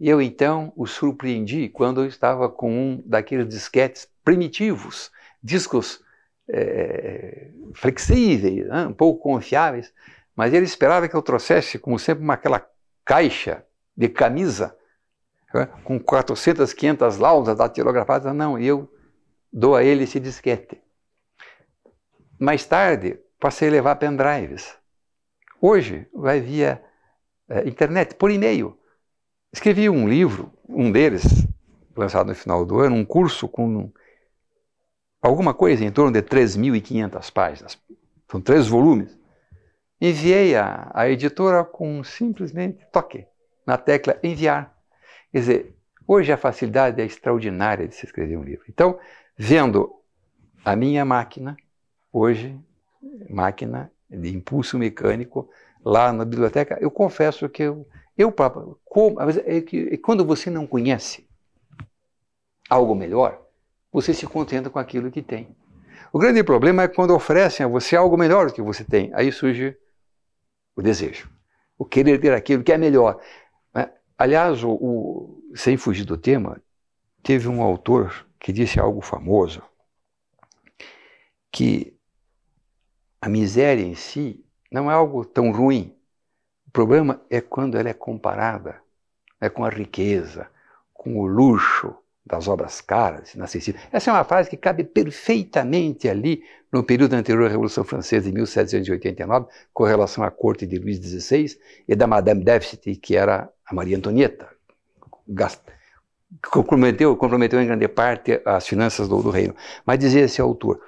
E eu então o surpreendi quando eu estava com um daqueles disquetes primitivos, discos é, flexíveis, né, um pouco confiáveis, mas ele esperava que eu trouxesse, como sempre, uma, aquela caixa de camisa né, com 400, 500 laudas datilografadas. Não, eu dou a ele esse disquete. Mais tarde, passei a levar pendrives. Hoje, vai via é, internet, por e-mail. Escrevi um livro, um deles, lançado no final do ano, um curso com alguma coisa em torno de 3.500 páginas. São três volumes. Enviei a, a editora com simplesmente toque na tecla enviar. Quer dizer, hoje a facilidade é extraordinária de se escrever um livro. Então, vendo a minha máquina, hoje máquina de impulso mecânico lá na biblioteca. Eu confesso que eu, eu próprio, como, é que, é quando você não conhece algo melhor, você se contenta com aquilo que tem. O grande problema é quando oferecem a você algo melhor do que você tem. Aí surge o desejo, o querer ter aquilo que é melhor. É, aliás, o, o, sem fugir do tema, teve um autor que disse algo famoso, que a miséria em si não é algo tão ruim. O problema é quando ela é comparada né, com a riqueza, com o luxo das obras caras, inacessíveis. Essa é uma frase que cabe perfeitamente ali no período anterior à Revolução Francesa, de 1789, com relação à corte de Luís XVI e da Madame Deficit, que era a Maria Antonieta. Comprometeu, comprometeu em grande parte as finanças do, do reino. Mas dizia esse autor,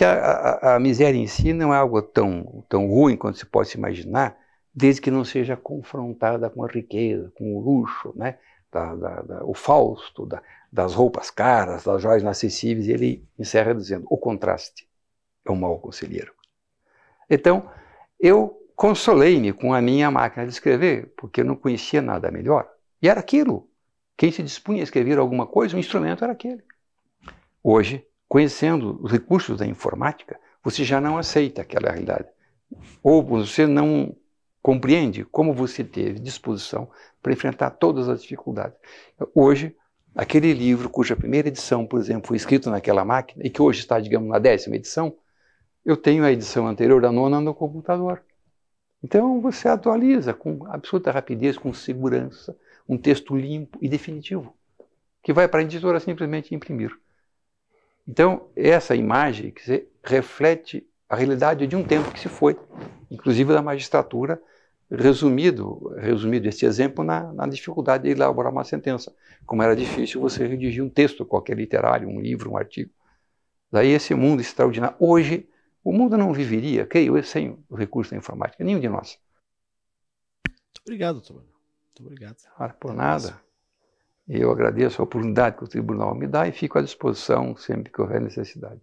que a, a, a, miséria em si não é algo tão, tão ruim quanto se possa imaginar, desde que não seja confrontada com a riqueza, com o luxo, né? Da, da, da, o Fausto, das roupas caras, das joias inacessíveis, e ele encerra dizendo: o contraste é um mau conselheiro. Então, eu consolei-me com a minha máquina de escrever, porque eu não conhecia nada melhor. E era aquilo. Quem se dispunha a escrever alguma coisa, o instrumento era aquele. Hoje, conhecendo os recursos da informática, você já não aceita aquela realidade. Ou você não compreende como você teve disposição para enfrentar todas as dificuldades. Hoje, aquele livro cuja primeira edição, por exemplo, foi escrito naquela máquina e que hoje está, digamos, na décima edição, eu tenho a edição anterior, da nona, no computador. Então você atualiza com absoluta rapidez, com segurança, um texto limpo e definitivo, que vai para a editora simplesmente imprimir. Então, essa imagem que reflete a realidade de um tempo que se foi, inclusive da magistratura, resumido, resumido esse exemplo na, na, dificuldade de elaborar uma sentença. Como era difícil você redigir um texto qualquer literário, um livro, um artigo. Daí esse mundo extraordinário. Hoje, o mundo não viveria, creio eu, sem o recurso da informática, nenhum de nós.
Muito obrigado, doutor. Muito obrigado. Ah, por Até nada.
Mais. Eu agradeço a oportunidade que o tribunal me dá e fico à disposição sempre que houver necessidade.